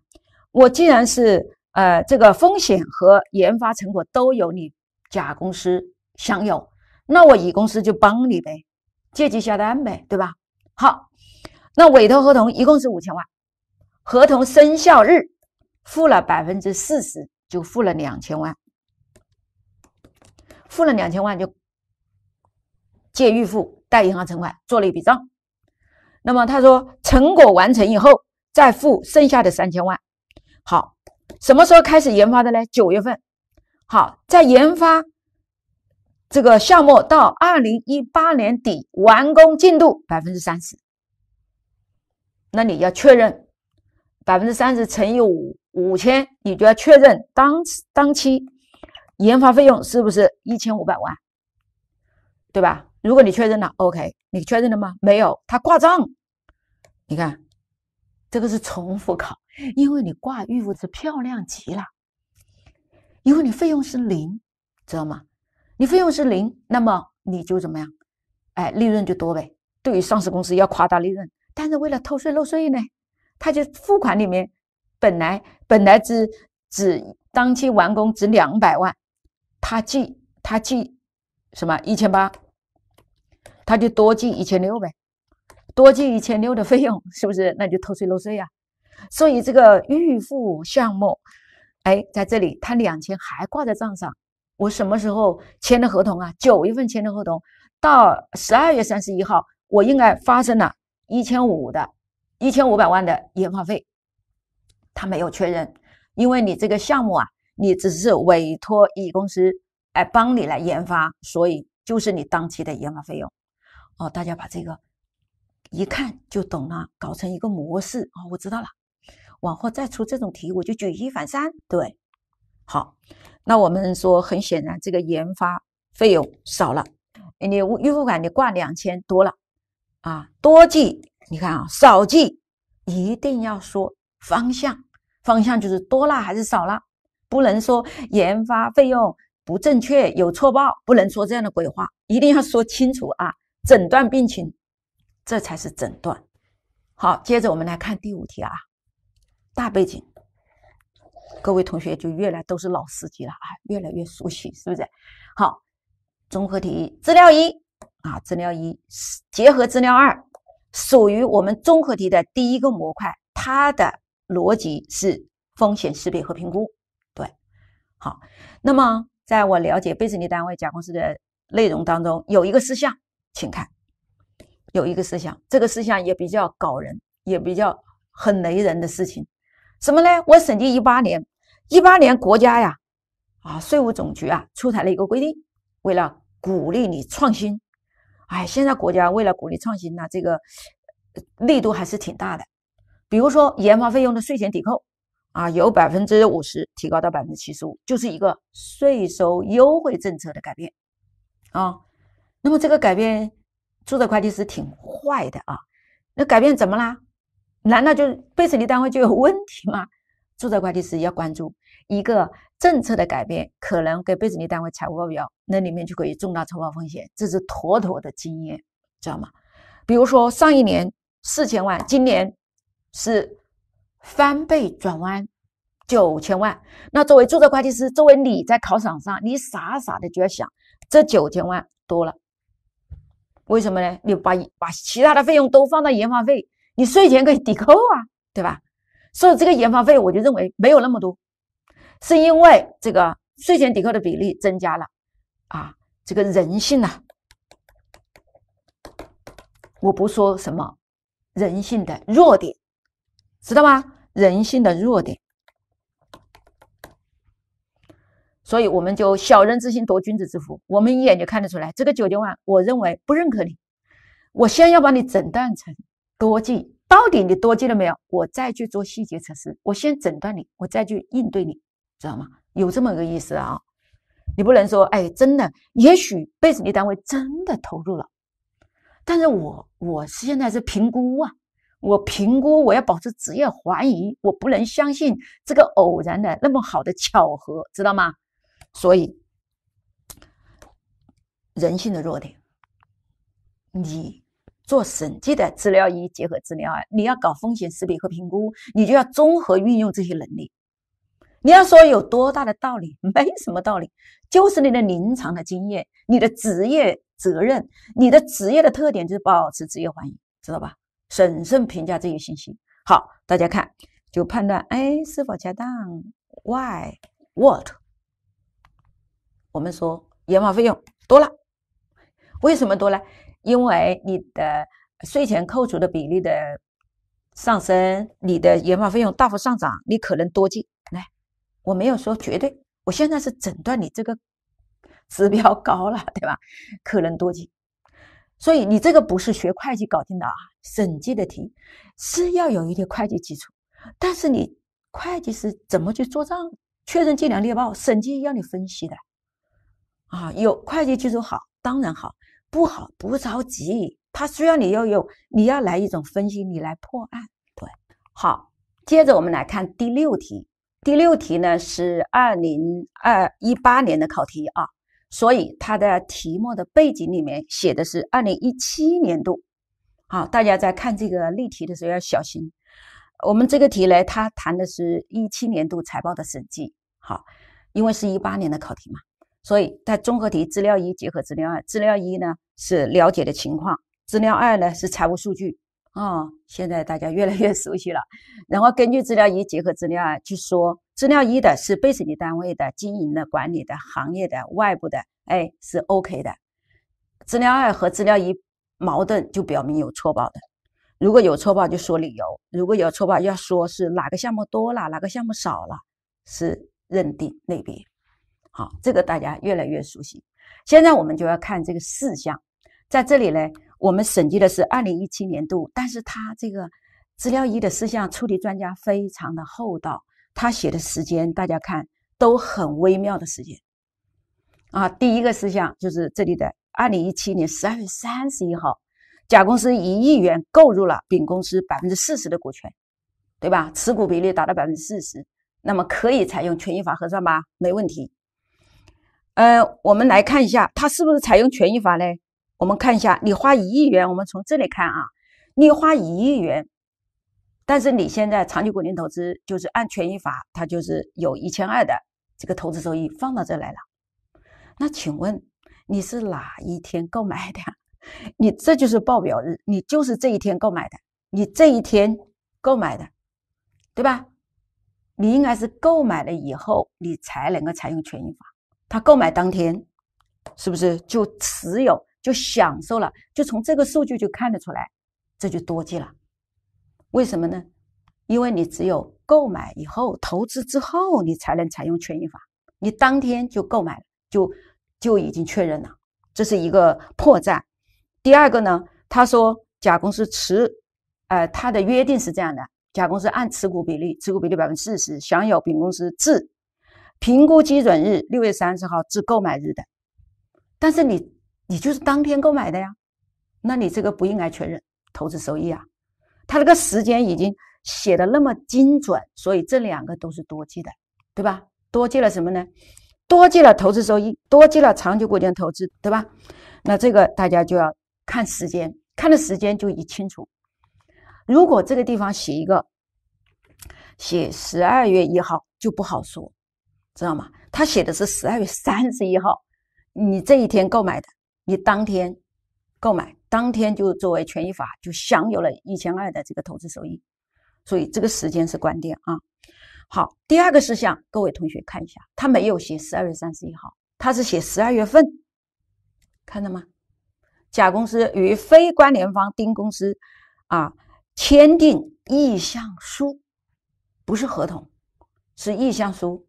我既然是呃这个风险和研发成果都由你甲公司享有，那我乙公司就帮你呗，借机下单呗，对吧？好，那委托合同一共是五千万，合同生效日付了百分之四十。就付了两千万，付了两千万就借预付，贷银行存款做了一笔账。那么他说成果完成以后再付剩下的三千万。好，什么时候开始研发的呢？九月份。好，在研发这个项目到二零一八年底完工进度百分之三十。那你要确认。百分之三十乘以五五千，你就要确认当当期研发费用是不是一千五百万，对吧？如果你确认了，OK，你确认了吗？没有，它挂账。你看，这个是重复考，因为你挂预付是漂亮极了，因为你费用是零，知道吗？你费用是零，那么你就怎么样？哎，利润就多呗。对于上市公司要夸大利润，但是为了偷税漏税呢？他就付款里面，本来本来只只当期完工值两百万，他记他记什么一千八，他就多记一千六呗，多记一千六的费用是不是？那就偷税漏税呀。所以这个预付项目，哎，在这里他两千还挂在账上，我什么时候签的合同啊？九月份签的合同，到十二月三十一号，我应该发生了一千五的。一千五百万的研发费，他没有确认，因为你这个项目啊，你只是委托乙公司来帮你来研发，所以就是你当期的研发费用。哦，大家把这个一看就懂了，搞成一个模式哦，我知道了。往后再出这种题，我就举一反三。对，好，那我们说，很显然这个研发费用少了，你预付款你挂两千多了啊，多计。你看啊，少记一定要说方向，方向就是多啦还是少了，不能说研发费用不正确有错报，不能说这样的鬼话，一定要说清楚啊。诊断病情，这才是诊断。好，接着我们来看第五题啊。大背景，各位同学就越来都是老司机了啊，越来越熟悉，是不是？好，综合题，资料一啊，资料一结合资料二。属于我们综合题的第一个模块，它的逻辑是风险识别和评估。对，好，那么在我了解被审计单位甲公司的内容当中，有一个事项，请看，有一个事项，这个事项也比较搞人，也比较很雷人的事情，什么呢？我审计一八年，一八年国家呀，啊，税务总局啊出台了一个规定，为了鼓励你创新。哎，现在国家为了鼓励创新呢，这个力度还是挺大的。比如说，研发费用的税前抵扣啊，由百分之五十提高到百分之七十五，就是一个税收优惠政策的改变啊。那么这个改变，注册会计师挺坏的啊。那改变怎么啦？难道就被审计单位就有问题吗？注册会计师要关注。一个政策的改变，可能给被审计单位财务报表那里面就可以重大错报风险，这是妥妥的经验，知道吗？比如说上一年四千万，今年是翻倍转弯九千万，那作为注册会计师，作为你在考场上，你傻傻的就要想，这九千万多了，为什么呢？你把把其他的费用都放到研发费，你税前可以抵扣啊，对吧？所以这个研发费，我就认为没有那么多。是因为这个税前抵扣的比例增加了，啊，这个人性呐，我不说什么人性的弱点，知道吗？人性的弱点。所以我们就小人之心夺君子之腹，我们一眼就看得出来，这个九千万，我认为不认可你，我先要把你诊断成多计，到底你多计了没有？我再去做细节测试，我先诊断你，我再去应对你。知道吗？有这么个意思啊！你不能说，哎，真的，也许被审计单位真的投入了，但是我我现在是评估啊，我评估，我要保持职业怀疑，我不能相信这个偶然的那么好的巧合，知道吗？所以，人性的弱点，你做审计的资料一结合资料二，你要搞风险识别和评估，你就要综合运用这些能力。你要说有多大的道理？没什么道理，就是你的临床的经验，你的职业责任，你的职业的特点就是保持职业怀疑，知道吧？审慎评价这些信息。好，大家看，就判断哎是否恰当？Why？What？我们说研发费用多了，为什么多呢？因为你的税前扣除的比例的上升，你的研发费用大幅上涨，你可能多进来。我没有说绝对，我现在是诊断你这个指标高了，对吧？可能多计，所以你这个不是学会计搞定的啊，审计的题是要有一点会计基础，但是你会计是怎么去做账、确认计量、列报，审计要你分析的。啊，有会计基础好当然好，不好不着急，它需要你要有，你要来一种分析，你来破案。对，好，接着我们来看第六题。第六题呢是二零二一八年的考题啊，所以它的题目的背景里面写的是二零一七年度，好，大家在看这个例题的时候要小心。我们这个题呢，它谈的是一七年度财报的审计，好，因为是一八年的考题嘛，所以它综合题资料一结合资料二，资料一呢是了解的情况，资料二呢是财务数据。哦，现在大家越来越熟悉了。然后根据资料一结合资料二去说，资料一的是被审计单位的经营的管理的行业的外部的，哎是 OK 的。资料二和资料一矛盾，就表明有错报的。如果有错报，就说理由；如果有错报，要说是哪个项目多了，哪个项目少了，是认定类别。好，这个大家越来越熟悉。现在我们就要看这个事项，在这里呢。我们审计的是二零一七年度，但是他这个资料一的事项处理，专家非常的厚道。他写的时间大家看都很微妙的时间啊。第一个事项就是这里的二零一七年十二月三十一号，甲公司一亿元购入了丙公司百分之四十的股权，对吧？持股比例达到百分之四十，那么可以采用权益法核算吗？没问题。呃，我们来看一下，他是不是采用权益法呢？我们看一下，你花一亿元，我们从这里看啊，你花一亿元，但是你现在长期固定投资就是按权益法，它就是有一千二的这个投资收益放到这来了。那请问你是哪一天购买的？你这就是报表日，你就是这一天购买的，你这一天购买的，对吧？你应该是购买了以后，你才能够采用权益法。他购买当天，是不是就持有？就享受了，就从这个数据就看得出来，这就多记了。为什么呢？因为你只有购买以后、投资之后，你才能采用权益法。你当天就购买，就就已经确认了，这是一个破绽。第二个呢，他说甲公司持，呃，他的约定是这样的：甲公司按持股比例，持股比例百分之四十，享有丙公司自评估基准日六月三十号至购买日的。但是你。也就是当天购买的呀，那你这个不应该确认投资收益啊。他这个时间已经写的那么精准，所以这两个都是多记的，对吧？多记了什么呢？多记了投资收益，多记了长期股权投资，对吧？那这个大家就要看时间，看了时间就一清楚。如果这个地方写一个写十二月一号就不好说，知道吗？他写的是十二月三十一号，你这一天购买的。你当天购买，当天就作为权益法就享有了一千二的这个投资收益，所以这个时间是关键啊。好，第二个事项，各位同学看一下，他没有写十二月三十一号，他是写十二月份，看到吗？甲公司与非关联方丁公司啊签订意向书，不是合同，是意向书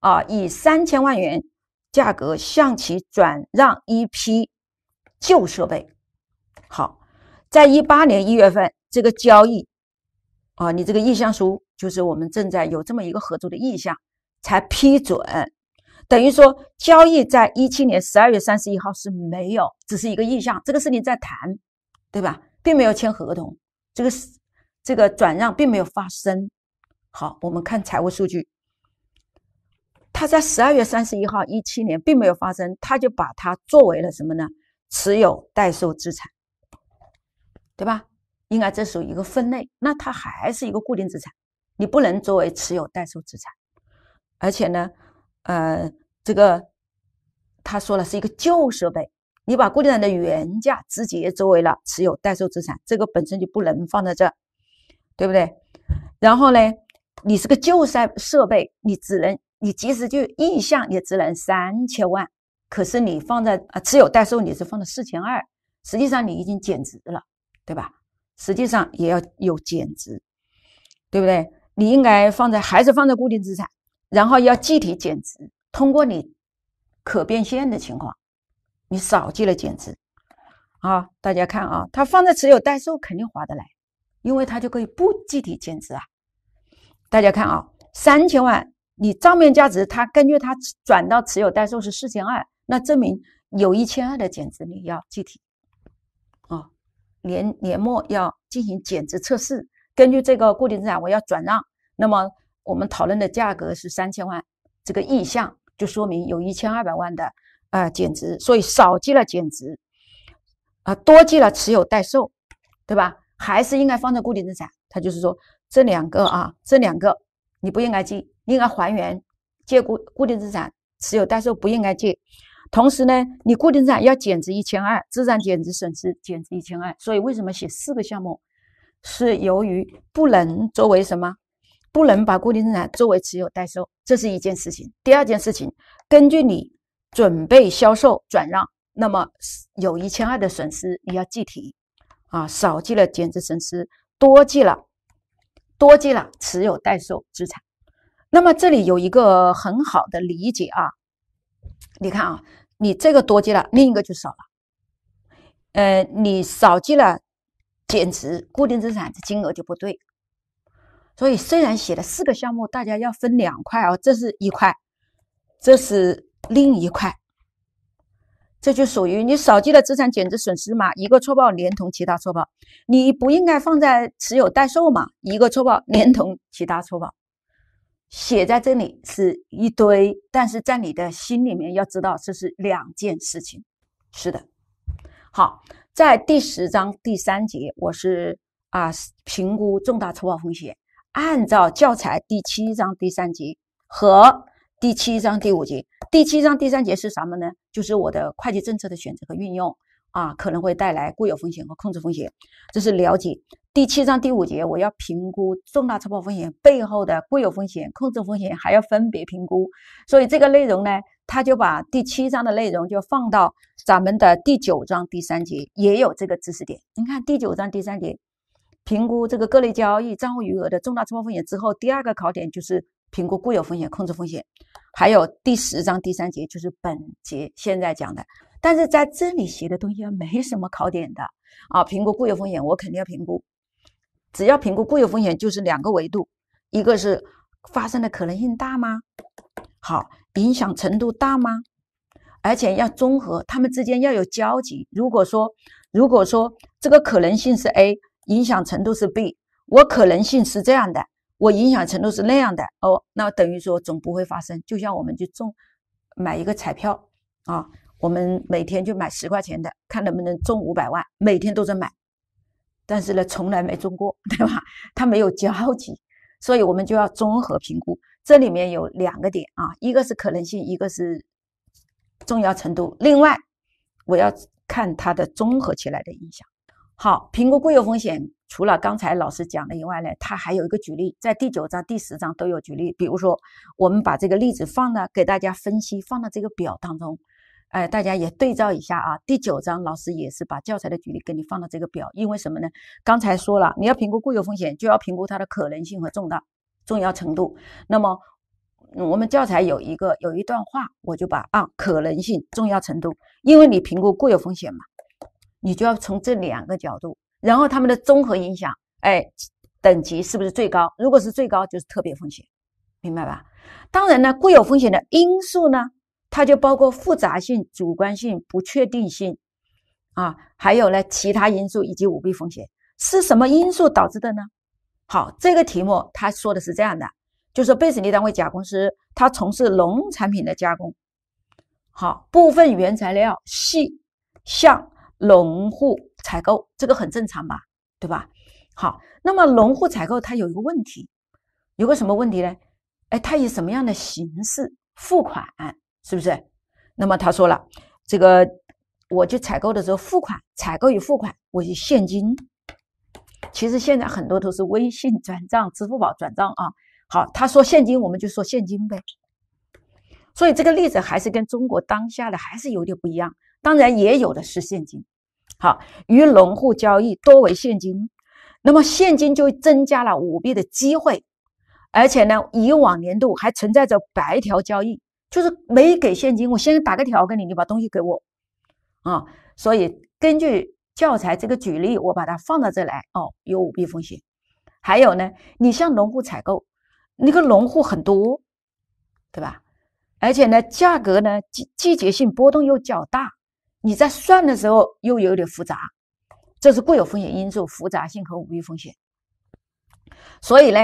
啊，以三千万元价格向其转让一批。旧设备，好，在一八年一月份这个交易啊，你这个意向书就是我们正在有这么一个合作的意向才批准，等于说交易在一七年十二月三十一号是没有，只是一个意向，这个事情在谈，对吧？并没有签合同，这个是这个转让并没有发生。好，我们看财务数据，他在十二月三十一号一七年并没有发生，他就把它作为了什么呢？持有待售资产，对吧？应该这属于一个分类，那它还是一个固定资产，你不能作为持有代售资产。而且呢，呃，这个他说了是一个旧设备，你把固定资产的原价直接作为了持有代售资产，这个本身就不能放在这，对不对？然后呢，你是个旧设设备，你只能你即使就意向也只能三千万。可是你放在啊持有待售，你是放在四千二，实际上你已经减值了，对吧？实际上也要有减值，对不对？你应该放在还是放在固定资产，然后要计提减值。通过你可变现的情况，你少记了减值啊！大家看啊，它放在持有待售肯定划得来，因为它就可以不计提减值啊。大家看啊，三千万你账面价值，它根据它转到持有待售是四千二。那证明有一千二的减值，你要计提哦。年年末要进行减值测试。根据这个固定资产我要转让，那么我们讨论的价格是三千万，这个意向就说明有一千二百万的啊减值，所以少记了减值啊，多记了持有待售，对吧？还是应该放在固定资产。他就是说这两个啊，这两个你不应该记，应该还原借固固定资产持有待售不应该借。同时呢，你固定资产要减值一千二，资产减值损失减值一千二，所以为什么写四个项目？是由于不能作为什么？不能把固定资产作为持有待售，这是一件事情。第二件事情，根据你准备销售转让，那么有一千二的损失，你要计提啊，少记了减值损失，多记了多记了持有待售资产。那么这里有一个很好的理解啊。你看啊，你这个多记了，另一个就少了。呃，你少记了减值固定资产的金额就不对。所以虽然写了四个项目，大家要分两块啊，这是一块，这是另一块。这就属于你少记了资产减值损失嘛，一个错报连同其他错报，你不应该放在持有待售嘛，一个错报连同其他错报。写在这里是一堆，但是在你的心里面要知道这是两件事情，是的。好，在第十章第三节，我是啊评估重大错报风险，按照教材第七章第三节和第七章第五节。第七章第三节是什么呢？就是我的会计政策的选择和运用啊，可能会带来固有风险和控制风险，这是了解。第七章第五节，我要评估重大错报风险背后的固有风险、控制风险，还要分别评估。所以这个内容呢，他就把第七章的内容就放到咱们的第九章第三节，也有这个知识点。你看第九章第三节，评估这个各类交易、账户余额的重大错报风险之后，第二个考点就是评估固有风险、控制风险，还有第十章第三节就是本节现在讲的。但是在这里写的东西没什么考点的啊，评估固有风险我肯定要评估。只要评估固有风险，就是两个维度，一个是发生的可能性大吗？好，影响程度大吗？而且要综合，他们之间要有交集。如果说，如果说这个可能性是 A，影响程度是 B，我可能性是这样的，我影响程度是那样的，哦，那等于说总不会发生。就像我们去中买一个彩票啊，我们每天就买十块钱的，看能不能中五百万，每天都在买。但是呢，从来没中过，对吧？他没有交集，所以我们就要综合评估。这里面有两个点啊，一个是可能性，一个是重要程度。另外，我要看它的综合起来的影响。好，评估固有风险，除了刚才老师讲的以外呢，它还有一个举例，在第九章、第十章都有举例。比如说，我们把这个例子放呢，给大家分析，放到这个表当中。哎，大家也对照一下啊！第九章老师也是把教材的举例给你放到这个表，因为什么呢？刚才说了，你要评估固有风险，就要评估它的可能性和重大重要程度。那么我们教材有一个有一段话，我就把啊，可能性、重要程度，因为你评估固有风险嘛，你就要从这两个角度，然后他们的综合影响，哎，等级是不是最高？如果是最高，就是特别风险，明白吧？当然呢，固有风险的因素呢。它就包括复杂性、主观性、不确定性，啊，还有呢其他因素以及舞弊风险是什么因素导致的呢？好，这个题目他说的是这样的，就是被审计单位甲公司，它从事农产品的加工，好，部分原材料系向农户采购，这个很正常吧，对吧？好，那么农户采购它有一个问题，有个什么问题呢？哎，它以什么样的形式付款？是不是？那么他说了，这个我去采购的时候付款，采购与付款我用现金。其实现在很多都是微信转账、支付宝转账啊。好，他说现金，我们就说现金呗。所以这个例子还是跟中国当下的还是有点不一样。当然也有的是现金。好，与农户交易多为现金，那么现金就增加了舞弊的机会，而且呢，以往年度还存在着白条交易。就是没给现金，我先打个条给你，你把东西给我啊。所以根据教材这个举例，我把它放到这来哦。有舞弊风险，还有呢，你向农户采购，那个农户很多，对吧？而且呢，价格呢季季节性波动又较大，你在算的时候又有点复杂，这是固有风险因素复杂性和舞弊风险，所以呢，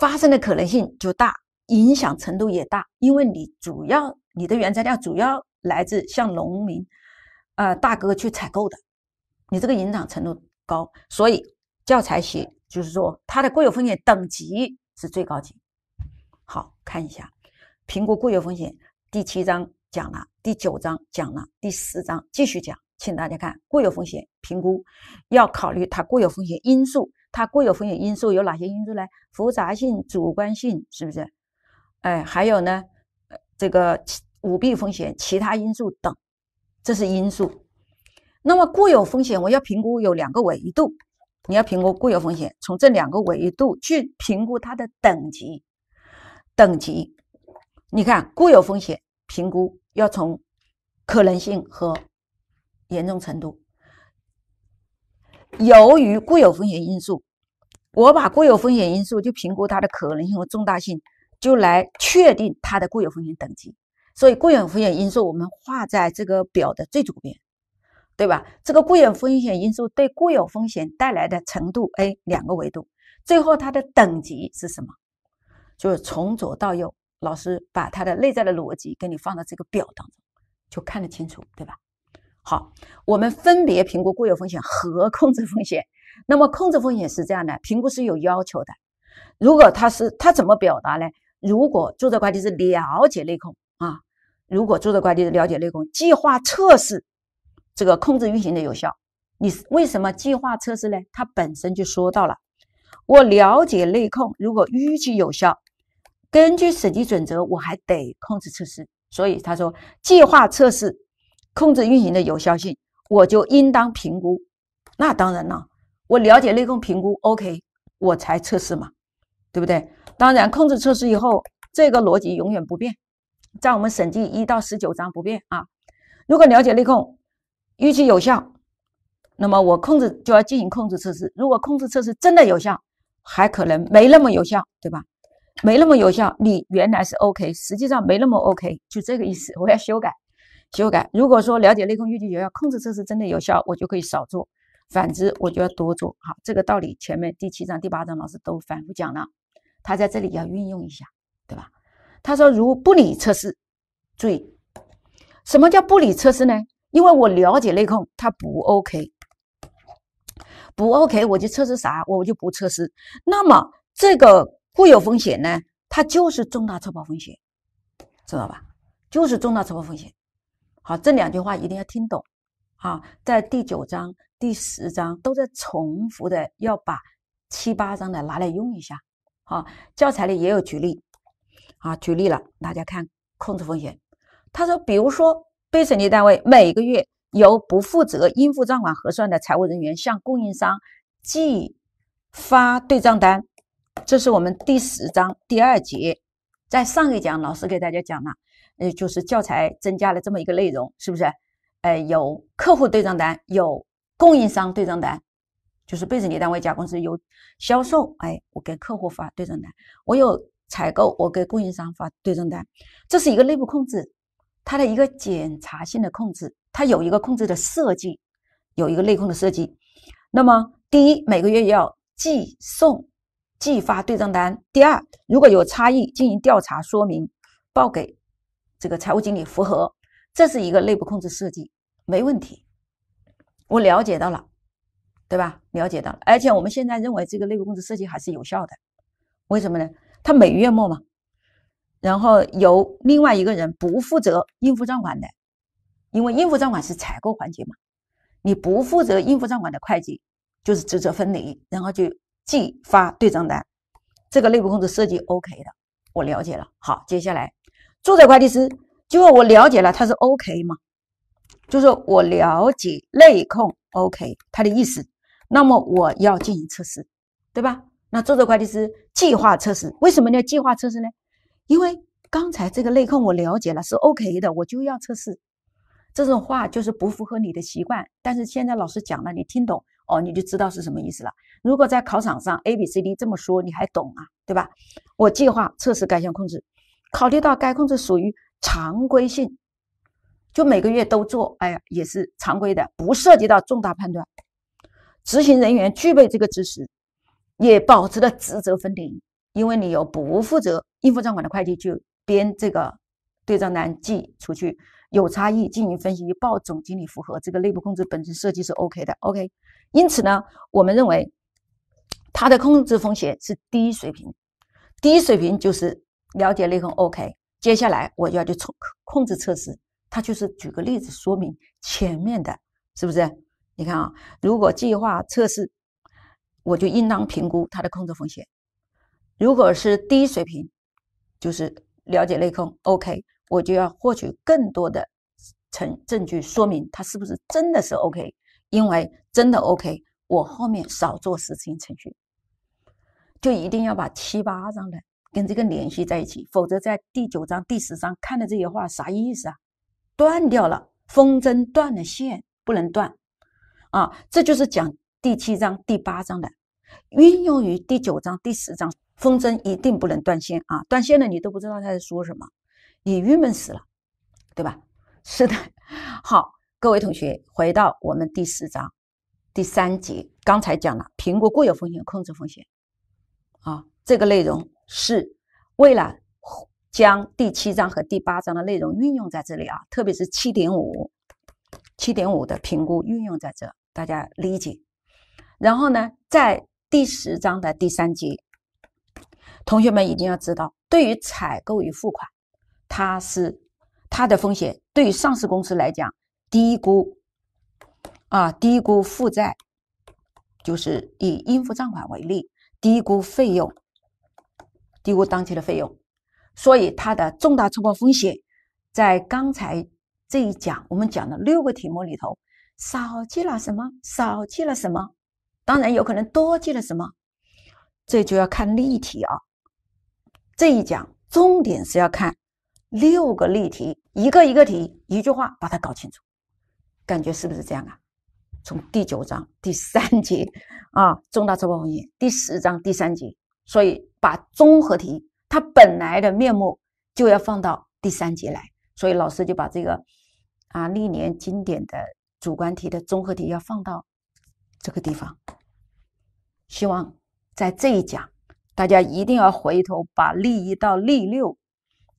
发生的可能性就大。影响程度也大，因为你主要你的原材料主要来自向农民，呃大哥去采购的，你这个影响程度高，所以教材写就是说它的固有风险等级是最高级。好，看一下评估固有风险，第七章讲了，第九章讲了，第十章继续讲，请大家看固有风险评估要考虑它固有风险因素，它固有风险因素有哪些因素呢？复杂性、主观性，是不是？哎，还有呢，这个舞弊风险、其他因素等，这是因素。那么固有风险，我要评估有两个维度，你要评估固有风险，从这两个维度去评估它的等级。等级，你看固有风险评估要从可能性和严重程度。由于固有风险因素，我把固有风险因素就评估它的可能性和重大性。就来确定它的固有风险等级，所以固有风险因素我们画在这个表的最左边，对吧？这个固有风险因素对固有风险带来的程度，A 两个维度，最后它的等级是什么？就是从左到右，老师把它的内在的逻辑给你放到这个表当中，就看得清楚，对吧？好，我们分别评估固有风险和控制风险。那么控制风险是这样的，评估是有要求的，如果它是它怎么表达呢？如果注册会计师了解内控啊，如果注册会计师了解内控，计划测试这个控制运行的有效，你为什么计划测试呢？它本身就说到了，我了解内控，如果预期有效，根据审计准则，我还得控制测试，所以他说计划测试控制运行的有效性，我就应当评估。那当然了，我了解内控评估 OK，我才测试嘛，对不对？当然，控制测试以后，这个逻辑永远不变，在我们审计一到十九章不变啊。如果了解内控预期有效，那么我控制就要进行控制测试。如果控制测试真的有效，还可能没那么有效，对吧？没那么有效，你原来是 OK，实际上没那么 OK，就这个意思。我要修改，修改。如果说了解内控预期有效，控制测试真的有效，我就可以少做；反之，我就要多做。好，这个道理前面第七章、第八章老师都反复讲了。他在这里要运用一下，对吧？他说：“如不理测试，注意什么叫不理测试呢？因为我了解内控，它不 OK，不 OK，我就测试啥，我就不测试。那么这个固有风险呢，它就是重大错报风险，知道吧？就是重大错报风险。好，这两句话一定要听懂啊！在第九章、第十章都在重复的，要把七八章的拿来用一下。”好，教材里也有举例，啊，举例了，大家看控制风险。他说，比如说被审计单位每个月由不负责应付账款核算的财务人员向供应商寄发对账单。这是我们第十章第二节，在上一讲老师给大家讲了，呃，就是教材增加了这么一个内容，是不是？呃，有客户对账单，有供应商对账单。就是背着你单位甲公司有销售，哎，我给客户发对账单；我有采购，我给供应商发对账单。这是一个内部控制，它的一个检查性的控制，它有一个控制的设计，有一个内控的设计。那么，第一，每个月要寄送、寄发对账单；第二，如果有差异，进行调查说明，报给这个财务经理符合，这是一个内部控制设计，没问题。我了解到了。对吧？了解到，而且我们现在认为这个内部控制设计还是有效的。为什么呢？他每月末嘛，然后由另外一个人不负责应付账款的，因为应付账款是采购环节嘛。你不负责应付账款的会计就是职责分离，然后就寄发对账单。这个内部控制设计 OK 的，我了解了。好，接下来注册会计师就我了解了，他是 OK 嘛？”就是我了解内控 OK，他的意思。那么我要进行测试，对吧？那注册会计师计划测试，为什么要计划测试呢？因为刚才这个内控我了解了是 OK 的，我就要测试。这种话就是不符合你的习惯，但是现在老师讲了，你听懂哦，你就知道是什么意思了。如果在考场上 A、B、C、D 这么说，你还懂啊？对吧？我计划测试该项控制，考虑到该控制属于常规性，就每个月都做。哎呀，也是常规的，不涉及到重大判断。执行人员具备这个知识，也保持了职责分离，因为你有不负责应付账款的会计就编这个对账单寄出去，有差异进行分析，报总经理复核，这个内部控制本身设计是 OK 的。OK，因此呢，我们认为它的控制风险是低水平，低水平就是了解内控 OK。接下来我就要去控控制测试，它就是举个例子说明前面的，是不是？你看啊，如果计划测试，我就应当评估它的控制风险。如果是低水平，就是了解内控，OK，我就要获取更多的证证据，说明它是不是真的是 OK。因为真的 OK，我后面少做实质性程序。就一定要把七八章的跟这个联系在一起，否则在第九章、第十章看的这些话啥意思啊？断掉了，风筝断了线，不能断。啊，这就是讲第七章、第八章的，运用于第九章、第十章。风筝一定不能断线啊，断线了你都不知道他在说什么，你郁闷死了，对吧？是的，好，各位同学，回到我们第四章第三节，刚才讲了评估固有风险、控制风险，啊，这个内容是为了将第七章和第八章的内容运用在这里啊，特别是七点五、七点五的评估运用在这。大家理解，然后呢，在第十章的第三节，同学们一定要知道，对于采购与付款，它是它的风险，对于上市公司来讲，低估啊，低估负债，就是以应付账款为例，低估费用，低估当期的费用，所以它的重大突破风险，在刚才这一讲我们讲的六个题目里头。少记了什么？少记了什么？当然有可能多记了什么，这就要看例题啊。这一讲重点是要看六个例题，一个一个题，一句话把它搞清楚，感觉是不是这样啊？从第九章第三节啊，重大错报风险；第十章第三节，所以把综合题它本来的面目就要放到第三节来，所以老师就把这个啊历年经典的。主观题的综合题要放到这个地方。希望在这一讲，大家一定要回头把例一到例六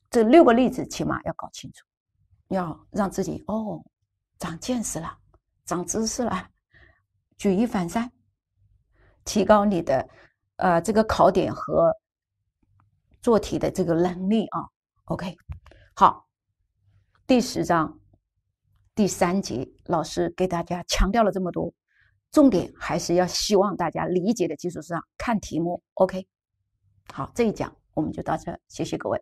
这六个例子起码要搞清楚，要让自己哦长见识了，长知识了，举一反三，提高你的呃这个考点和做题的这个能力啊。OK，好，第十章。第三节，老师给大家强调了这么多，重点还是要希望大家理解的基础上看题目。OK，好，这一讲我们就到这，谢谢各位。